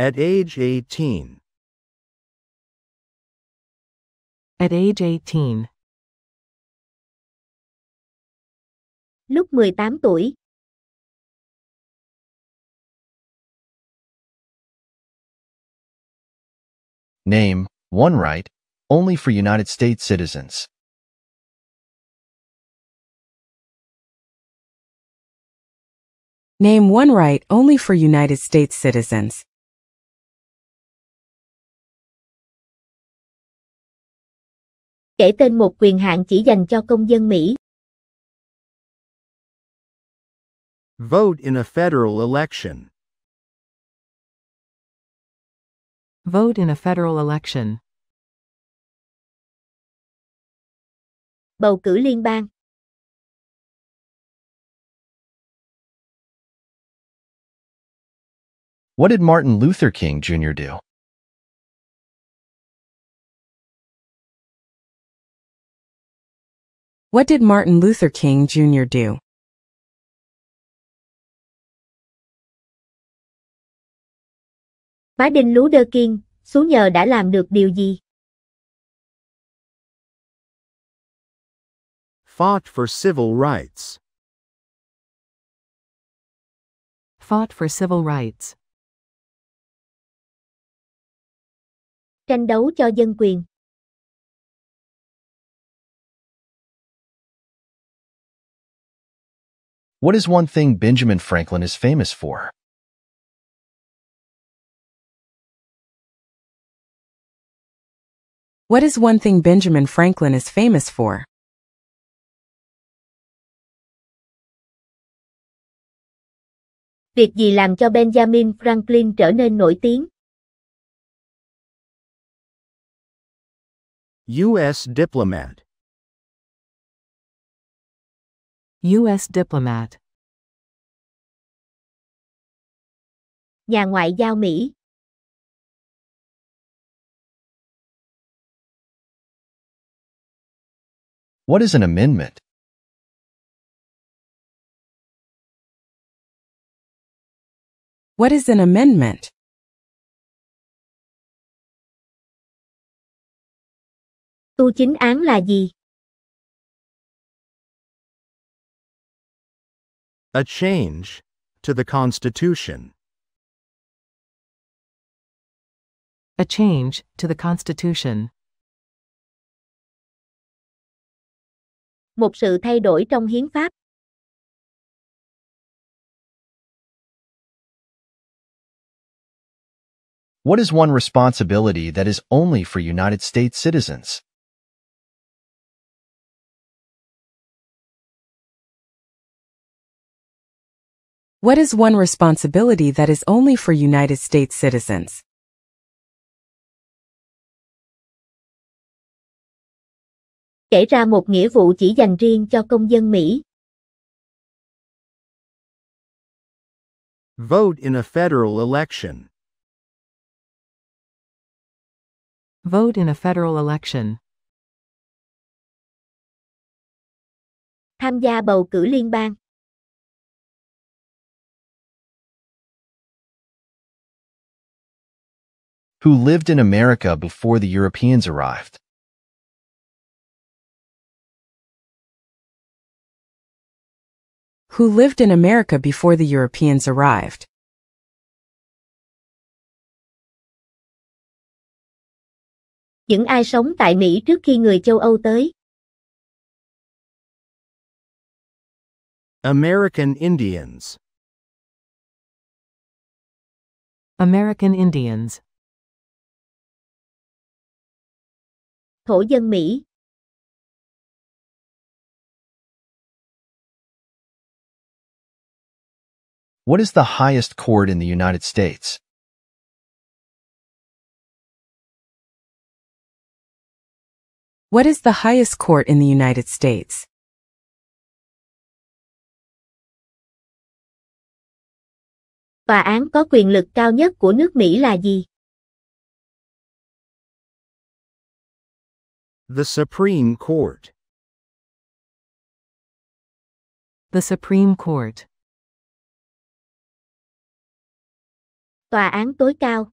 At age 18. At age 18. Lúc 18 tuổi. Name, one right, only for United States citizens. Name one right only for United States citizens. kể tên một quyền hạn chỉ dành cho công dân Mỹ. Vote in a federal election. Vote in a federal election. Bầu cử liên bang. What did Martin Luther King Jr. do? What did Martin Luther King Jr. do? Má Đinh Lú Đơ Kiên, Sú Nhờ đã làm được điều gì? Fought for civil rights. Fought for civil rights. Tranh đấu cho dân quyền. What is one thing Benjamin Franklin is famous for? What is one thing Benjamin Franklin is famous for? Việc gì làm cho Benjamin Franklin trở nên nổi tiếng? U.S. diplomat U.S. diplomat Nhà ngoại giao Mỹ What is an amendment? What is an amendment? Tu chính án là gì? A change to the Constitution. A change to the Constitution. Một sự thay đổi trong hiến pháp. What is one responsibility that is only for United States citizens? What is one responsibility that is only for United States citizens? Kể ra một nghĩa vụ chỉ dành riêng cho công dân Mỹ. Vote in a federal election. Vote in a federal election. Tham gia bầu cử liên bang. who lived in America before the Europeans arrived. Who lived in America before the Europeans arrived. Những ai sống tại Mỹ trước khi người châu Âu tới. American Indians American Indians thổ dân Mỹ. What is the highest court in the United States? What is the highest court in the United States? Tòa án có quyền lực cao nhất của nước Mỹ là gì? The Supreme Court. The Supreme Court. Tòa án tối cao.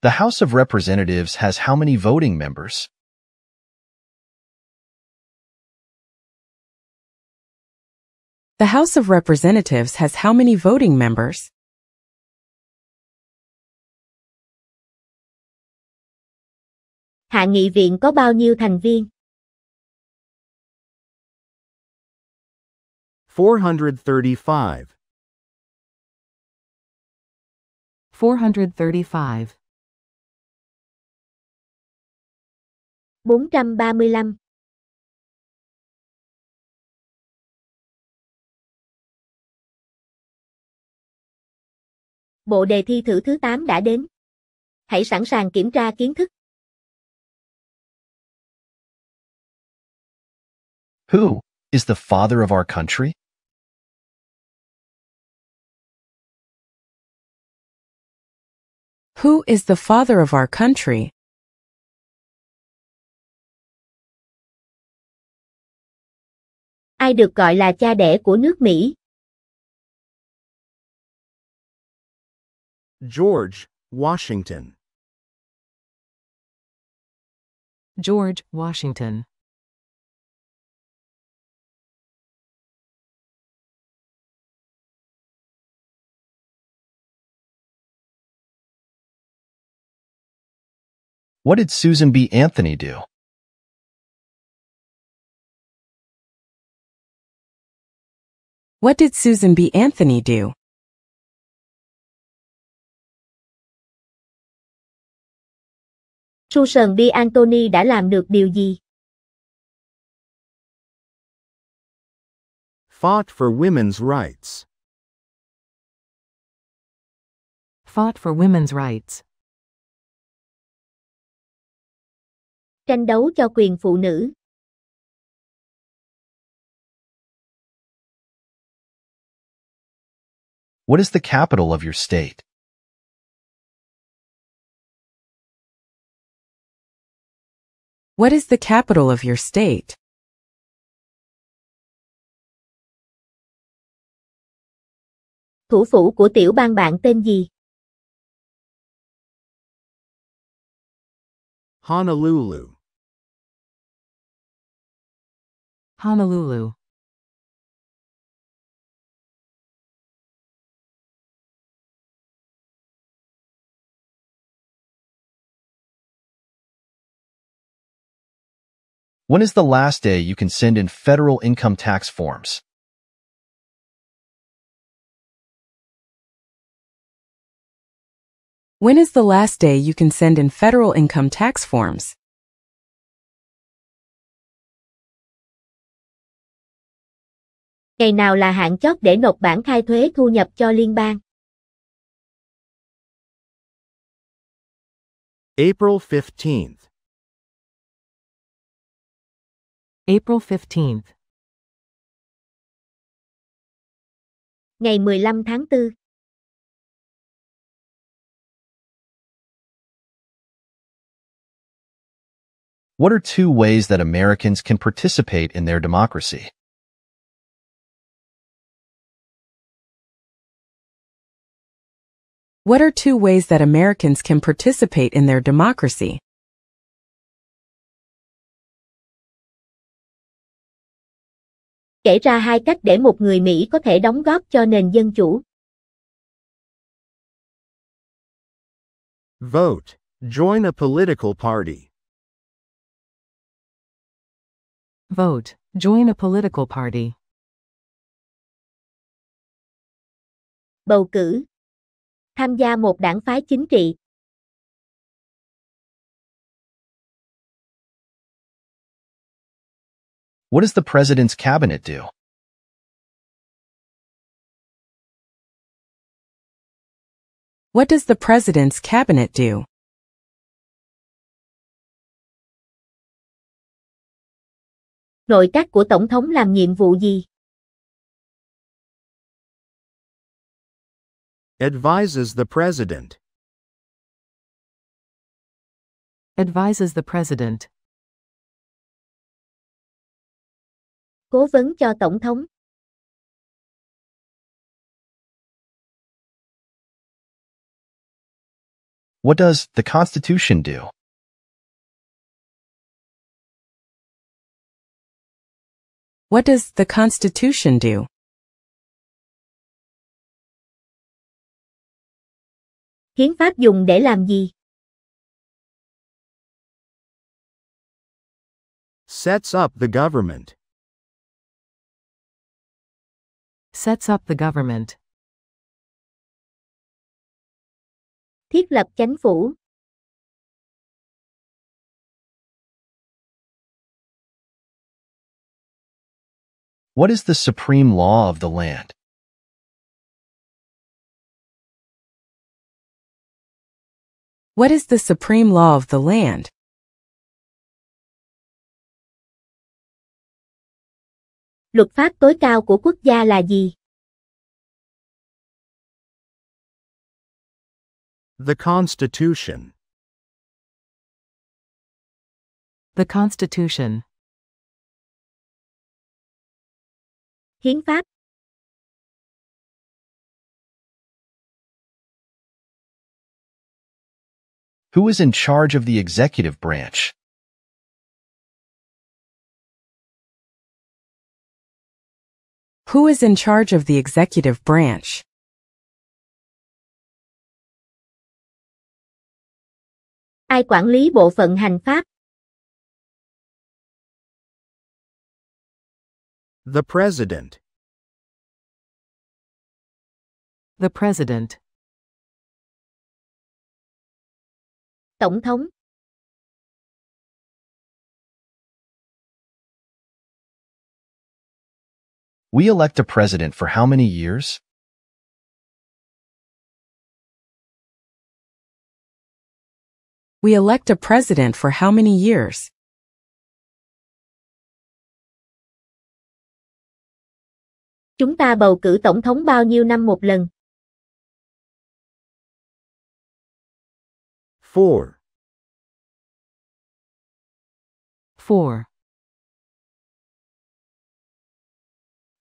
The House of Representatives has how many voting members? The House of Representatives has how many voting members? Hạ nghị viện có bao nhiêu thành viên? 435 435 435 Bộ đề thi thử thứ 8 đã đến. Hãy sẵn sàng kiểm tra kiến thức. Who is the father of our country? Who is the father of our country? Ai được gọi là cha đẻ của nước Mỹ? George Washington. George Washington What did Susan B. Anthony do? What did Susan B. Anthony do? Susan B. Anthony đã làm được điều gì? Fought for women's rights. Fought for women's rights. tranh đấu cho quyền phụ nữ. What is the capital of your state? What is the capital of your state? Thủ phủ của tiểu bang bạn tên gì? Honolulu Honolulu When is the last day you can send in federal income tax forms? When is the last day you can send in federal income tax forms? Ngày nào là hạn chót để nộp bản khai thuế thu nhập cho liên bang? April 15th. April 15th. Ngày 15 tháng 4. What are two ways that Americans can participate in their democracy? What are two ways that Americans can participate in their democracy? Kể ra hai cách để một người Mỹ có thể đóng góp cho nền dân chủ. Vote. Join a political party. Vote. Join a political party. Bầu cử. tham gia một đảng phái chính trị. What does the president's cabinet do? What does the president's cabinet do? Nội các của tổng thống làm nhiệm vụ gì? Advises the President. Advises the President. Cố vấn cho Tổng thống. What does the Constitution do? What does the Constitution do? Hiến pháp dùng để làm gì? Sets up the government. Sets up the government. Thiết lập chính phủ. What is the supreme law of the land? What is the supreme law of the land? Luật pháp tối cao của quốc gia là gì? The Constitution. The Constitution. Hiến pháp Who is in charge of the executive branch? Who is in charge of the executive branch? Ai quản lý bộ phận hành pháp? The President. The President. Tổng thống We elect a president for how many years? We elect a president for how many years? Chúng ta bầu cử tổng thống bao nhiêu năm một lần? Four. Four.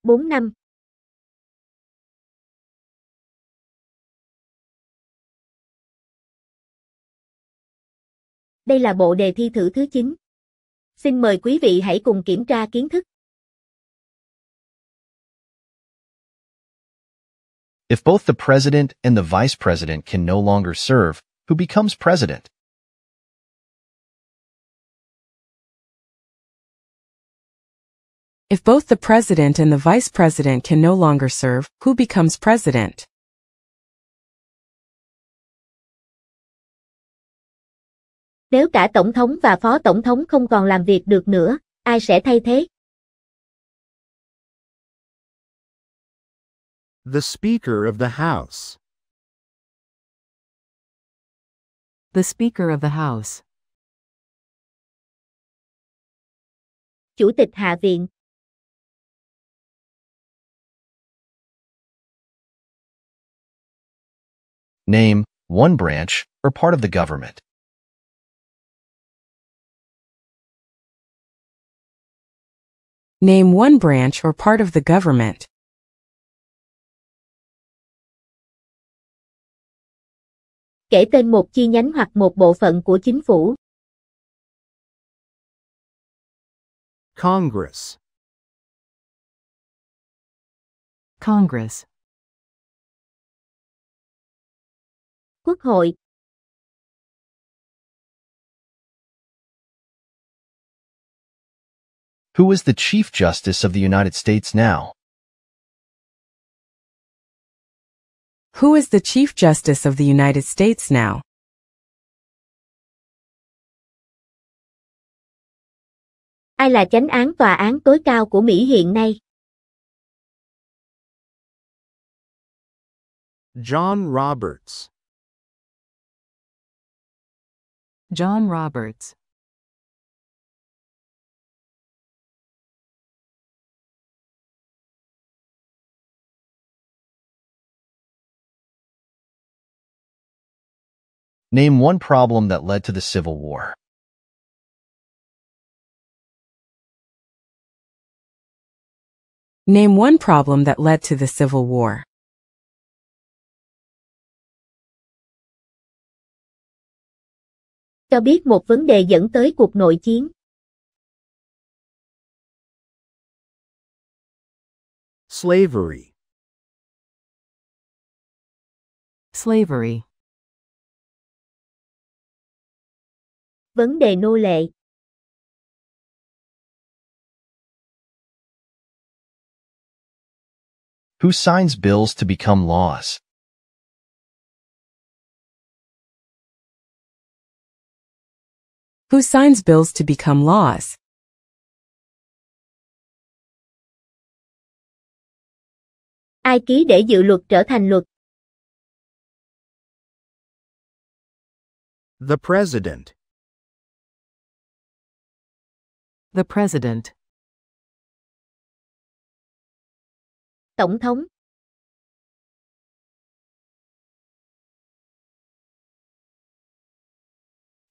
Bốn năm. Đây là bộ đề thi thử thứ 9. Xin mời quý vị hãy cùng kiểm tra kiến thức. If both the president and the vice president can no longer serve, who becomes president. If both the president and the vice president can no longer serve, who becomes president? Nếu cả tổng thống và phó tổng thống không còn làm việc được nữa, ai sẽ thay thế? The Speaker of the House The Speaker of the House. Chủ tịch Hạ viện. Name, one branch, or part of the government. Name one branch or part of the government. kể tên một chi nhánh hoặc một bộ phận của chính phủ. Congress Congress Quốc hội Who is the Chief Justice of the United States now? Who is the Chief Justice of the United States now? Ai là chánh án tòa án tối cao của Mỹ hiện nay? John Roberts John Roberts Name one problem that led to the Civil War. Name one problem that led to the Civil War. Cho biết một vấn đề dẫn tới cuộc nội chiến. Slavery. Slavery. vấn đề nô lệ Who signs bills to become laws? Who signs bills to become laws? Ai ký để dự luật trở thành luật? The President The President. Tổng thống.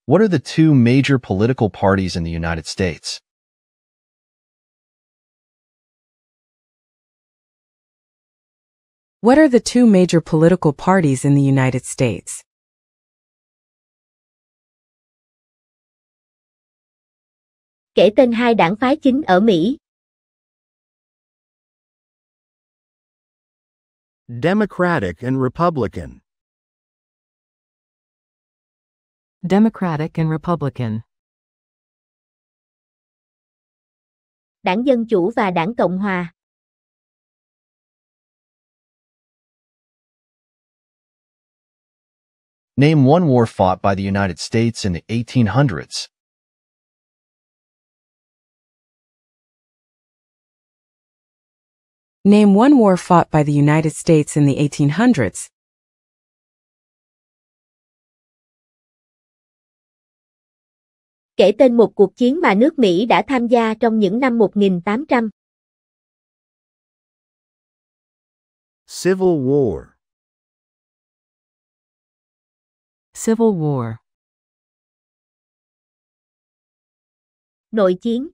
What are the two major political parties in the United States? What are the two major political parties in the United States? kể tên hai đảng phái chính ở Mỹ. Democratic and Republican Democratic and Republican Đảng Dân Chủ và Đảng Cộng Hòa Name one war fought by the United States in the 1800s. Name one war fought by the United States in the 1800s. Kể tên một cuộc chiến mà nước Mỹ đã tham gia trong những năm 1800. Civil War Civil War Nội chiến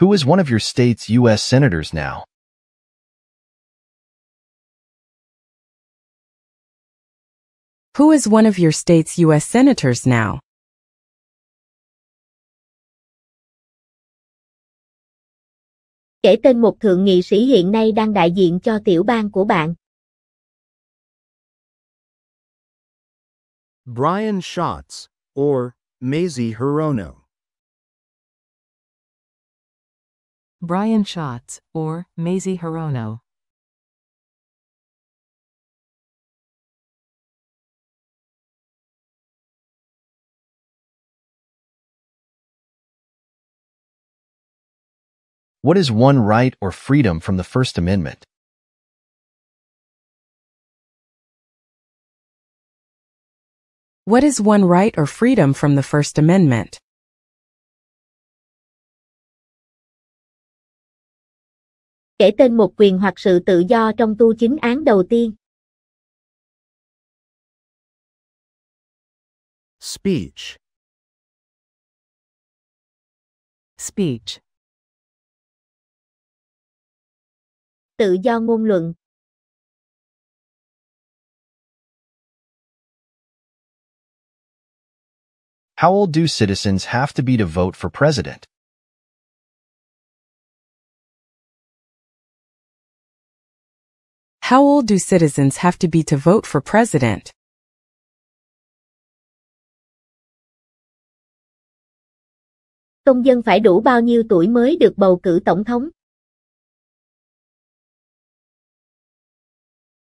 who is one of your state's U.S. senators now. Who is one of your state's U.S. senators now? Kể tên một thượng nghị sĩ hiện nay đang đại diện cho tiểu bang của bạn. Brian Schatz, or Maisie Hirono. Brian Schatz, or Maisie Hirono. What is one right or freedom from the First Amendment? What is one right or freedom from the First Amendment? kể tên một quyền hoặc sự tự do trong tu chính án đầu tiên. Speech Speech Tự do ngôn luận How old do citizens have to be to vote for president? How old do citizens have to be to vote for president? Công dân phải đủ bao nhiêu tuổi mới được bầu cử tổng thống?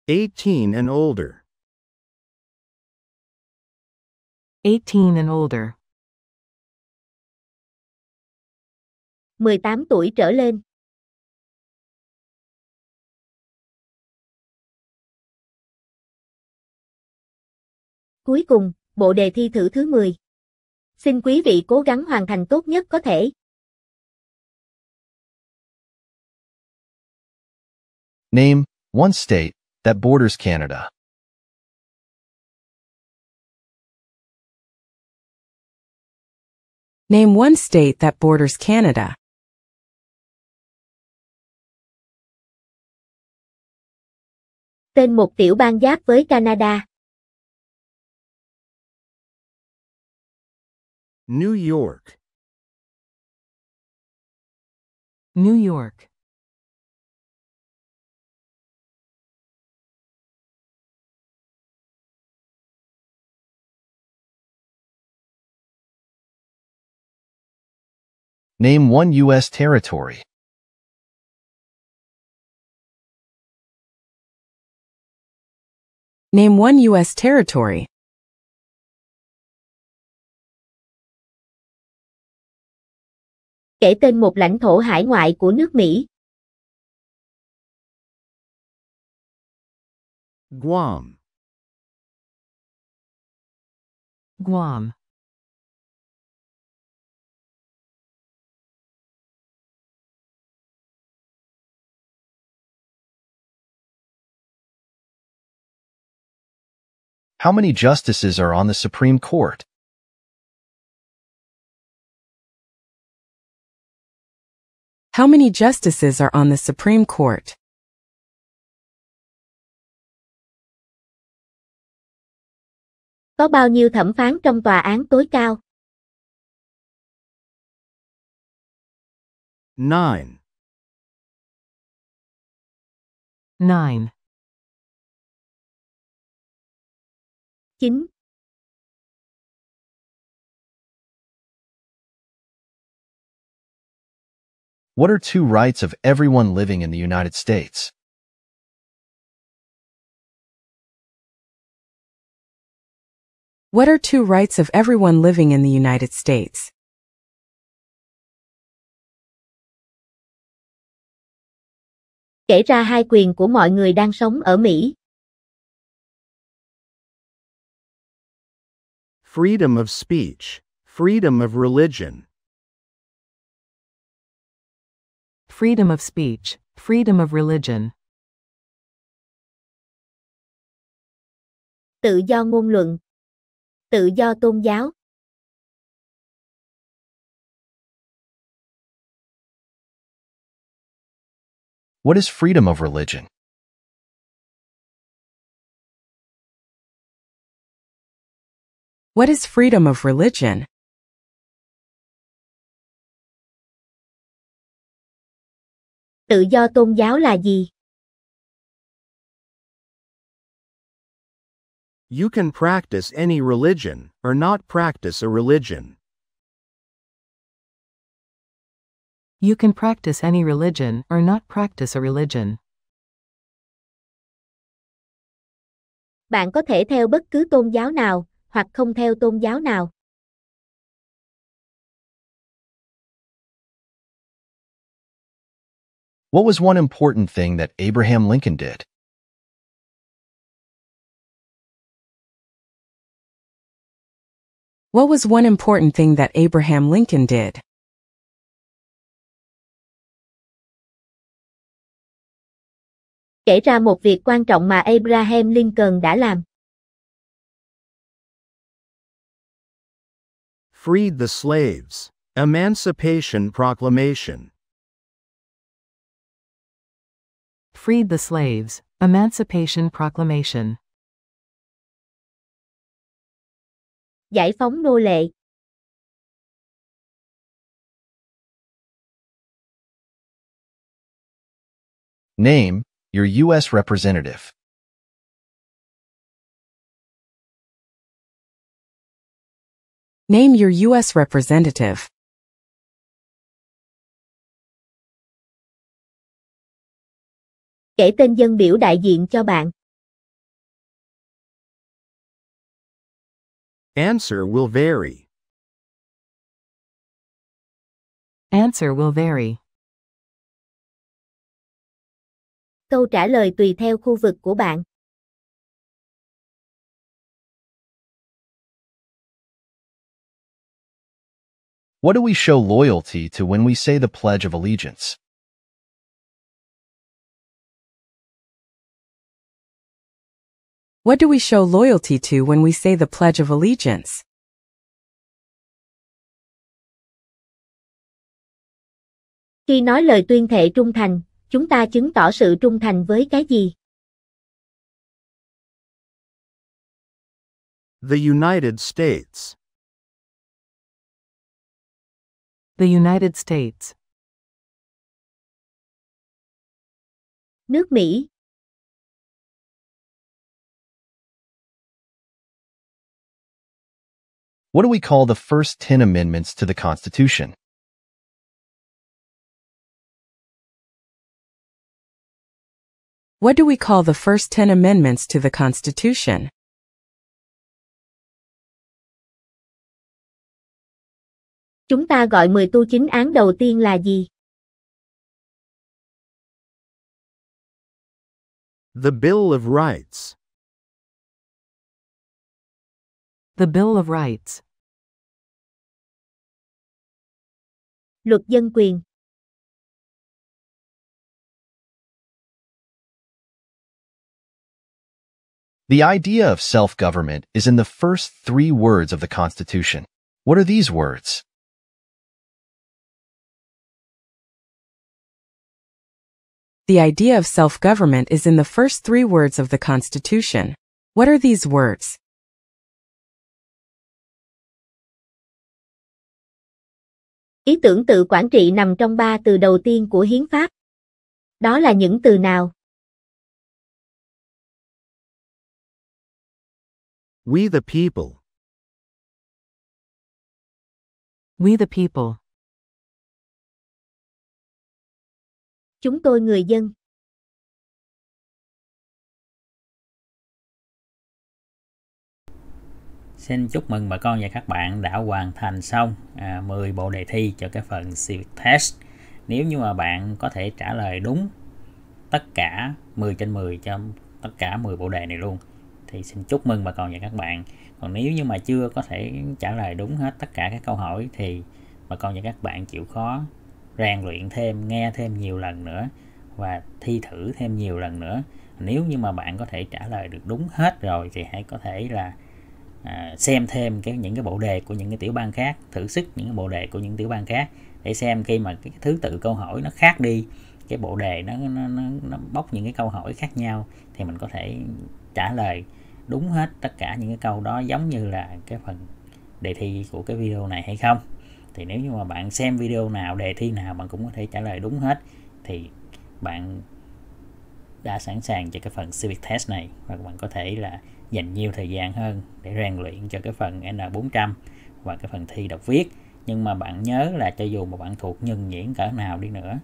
18 and older. 18 and older. 18 tuổi trở lên. Cuối cùng, bộ đề thi thử thứ 10. Xin quý vị cố gắng hoàn thành tốt nhất có thể. Name one state that borders Canada. Name one state that borders Canada. Tên một tiểu bang giáp với Canada. New York. New York. Name one U.S. territory. Name one U.S. territory. Kể tên một lãnh thổ hải ngoại của nước Mỹ. Guam Guam How many justices are on the Supreme Court? How many justices are on the Supreme Court? Có bao nhiêu thẩm phán trong tòa án tối cao? 9 9 9 What are two rights of everyone living in the United States? What are two rights of everyone living in the United States? Kể ra hai quyền của mọi người đang sống ở Mỹ. Freedom of speech, freedom of religion, freedom of speech, freedom of religion. Tự do ngôn luận, tự do tôn giáo. What is freedom of religion? What is freedom of religion? tự do tôn giáo là gì? You can practice any religion or not practice a religion. You can practice any religion or not practice a religion. Bạn có thể theo bất cứ tôn giáo nào hoặc không theo tôn giáo nào. What was one important thing that Abraham Lincoln did? What was one important thing that Abraham Lincoln did? Kể ra một việc quan trọng mà Abraham Lincoln đã làm. Freed the Slaves, Emancipation Proclamation Freed the Slaves, Emancipation Proclamation. Giải phóng nô lệ. Name your U.S. representative. Name your U.S. representative. kể tên dân biểu đại diện cho bạn. Answer will vary. Answer will vary. Câu trả lời tùy theo khu vực của bạn. What do we show loyalty to when we say the Pledge of Allegiance? What do we show loyalty to when we say the Pledge of Allegiance? Khi nói lời tuyên thệ trung thành, chúng ta chứng tỏ sự trung thành với cái gì? The United States. The United States. Nước Mỹ, What do we call the first 10 amendments to the Constitution? What do we call the first 10 amendments to the Constitution? Chúng ta gọi 10 tu chính án đầu tiên là gì? The Bill of Rights The Bill of Rights Luật dân quyền The idea of self-government is in the first three words of the Constitution. What are these words? The idea of self-government is in the first three words of the Constitution. What are these words? ý tưởng tự quản trị nằm trong ba từ đầu tiên của hiến pháp. Đó là những từ nào? We the people. We the people. Chúng tôi người dân. Xin chúc mừng bà con và các bạn đã hoàn thành xong à, 10 bộ đề thi cho cái phần Civic Test. Nếu như mà bạn có thể trả lời đúng tất cả 10 trên 10 cho tất cả 10 bộ đề này luôn thì xin chúc mừng bà con và các bạn. Còn nếu như mà chưa có thể trả lời đúng hết tất cả các câu hỏi thì bà con và các bạn chịu khó rèn luyện thêm, nghe thêm nhiều lần nữa và thi thử thêm nhiều lần nữa. Nếu như mà bạn có thể trả lời được đúng hết rồi thì hãy có thể là À, xem thêm cái những cái bộ đề của những cái tiểu bang khác thử sức những cái bộ đề của những tiểu bang khác để xem khi mà cái thứ tự câu hỏi nó khác đi cái bộ đề nó nó, nó, nó bóc những cái câu hỏi khác nhau thì mình có thể trả lời đúng hết tất cả những cái câu đó giống như là cái phần đề thi của cái video này hay không thì nếu như mà bạn xem video nào đề thi nào bạn cũng có thể trả lời đúng hết thì bạn đã sẵn sàng cho cái phần civic test này và bạn có thể là dành nhiều thời gian hơn để rèn luyện cho cái phần N400 và cái phần thi đọc viết nhưng mà bạn nhớ là cho dù mà bạn thuộc nhân nhuyễn cỡ nào đi nữa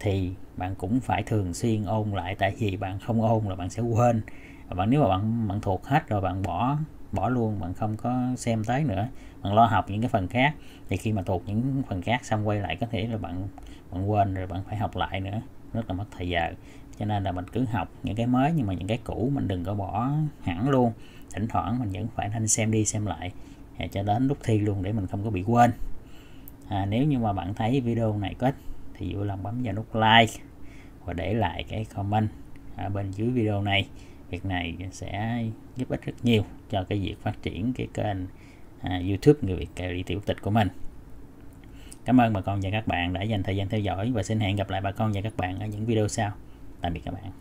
thì bạn cũng phải thường xuyên ôn lại tại vì bạn không ôn là bạn sẽ quên và bạn nếu mà bạn bạn thuộc hết rồi bạn bỏ bỏ luôn bạn không có xem tới nữa bạn lo học những cái phần khác thì khi mà thuộc những phần khác xong quay lại có thể là bạn bạn quên rồi bạn phải học lại nữa rất là mất thời gian cho nên là mình cứ học những cái mới nhưng mà những cái cũ mình đừng có bỏ hẳn luôn thỉnh thoảng mình vẫn phải nên xem đi xem lại à, cho đến lúc thi luôn để mình không có bị quên à, nếu như mà bạn thấy video này có ích thì vui lòng bấm vào nút like và để lại cái comment ở bên dưới video này việc này sẽ giúp ích rất nhiều cho cái việc phát triển cái kênh à, YouTube người Việt kỳ Tiểu Tịch của mình. Cảm ơn bà con và các bạn đã dành thời gian theo dõi và xin hẹn gặp lại bà con và các bạn ở những video sau. I'm becoming.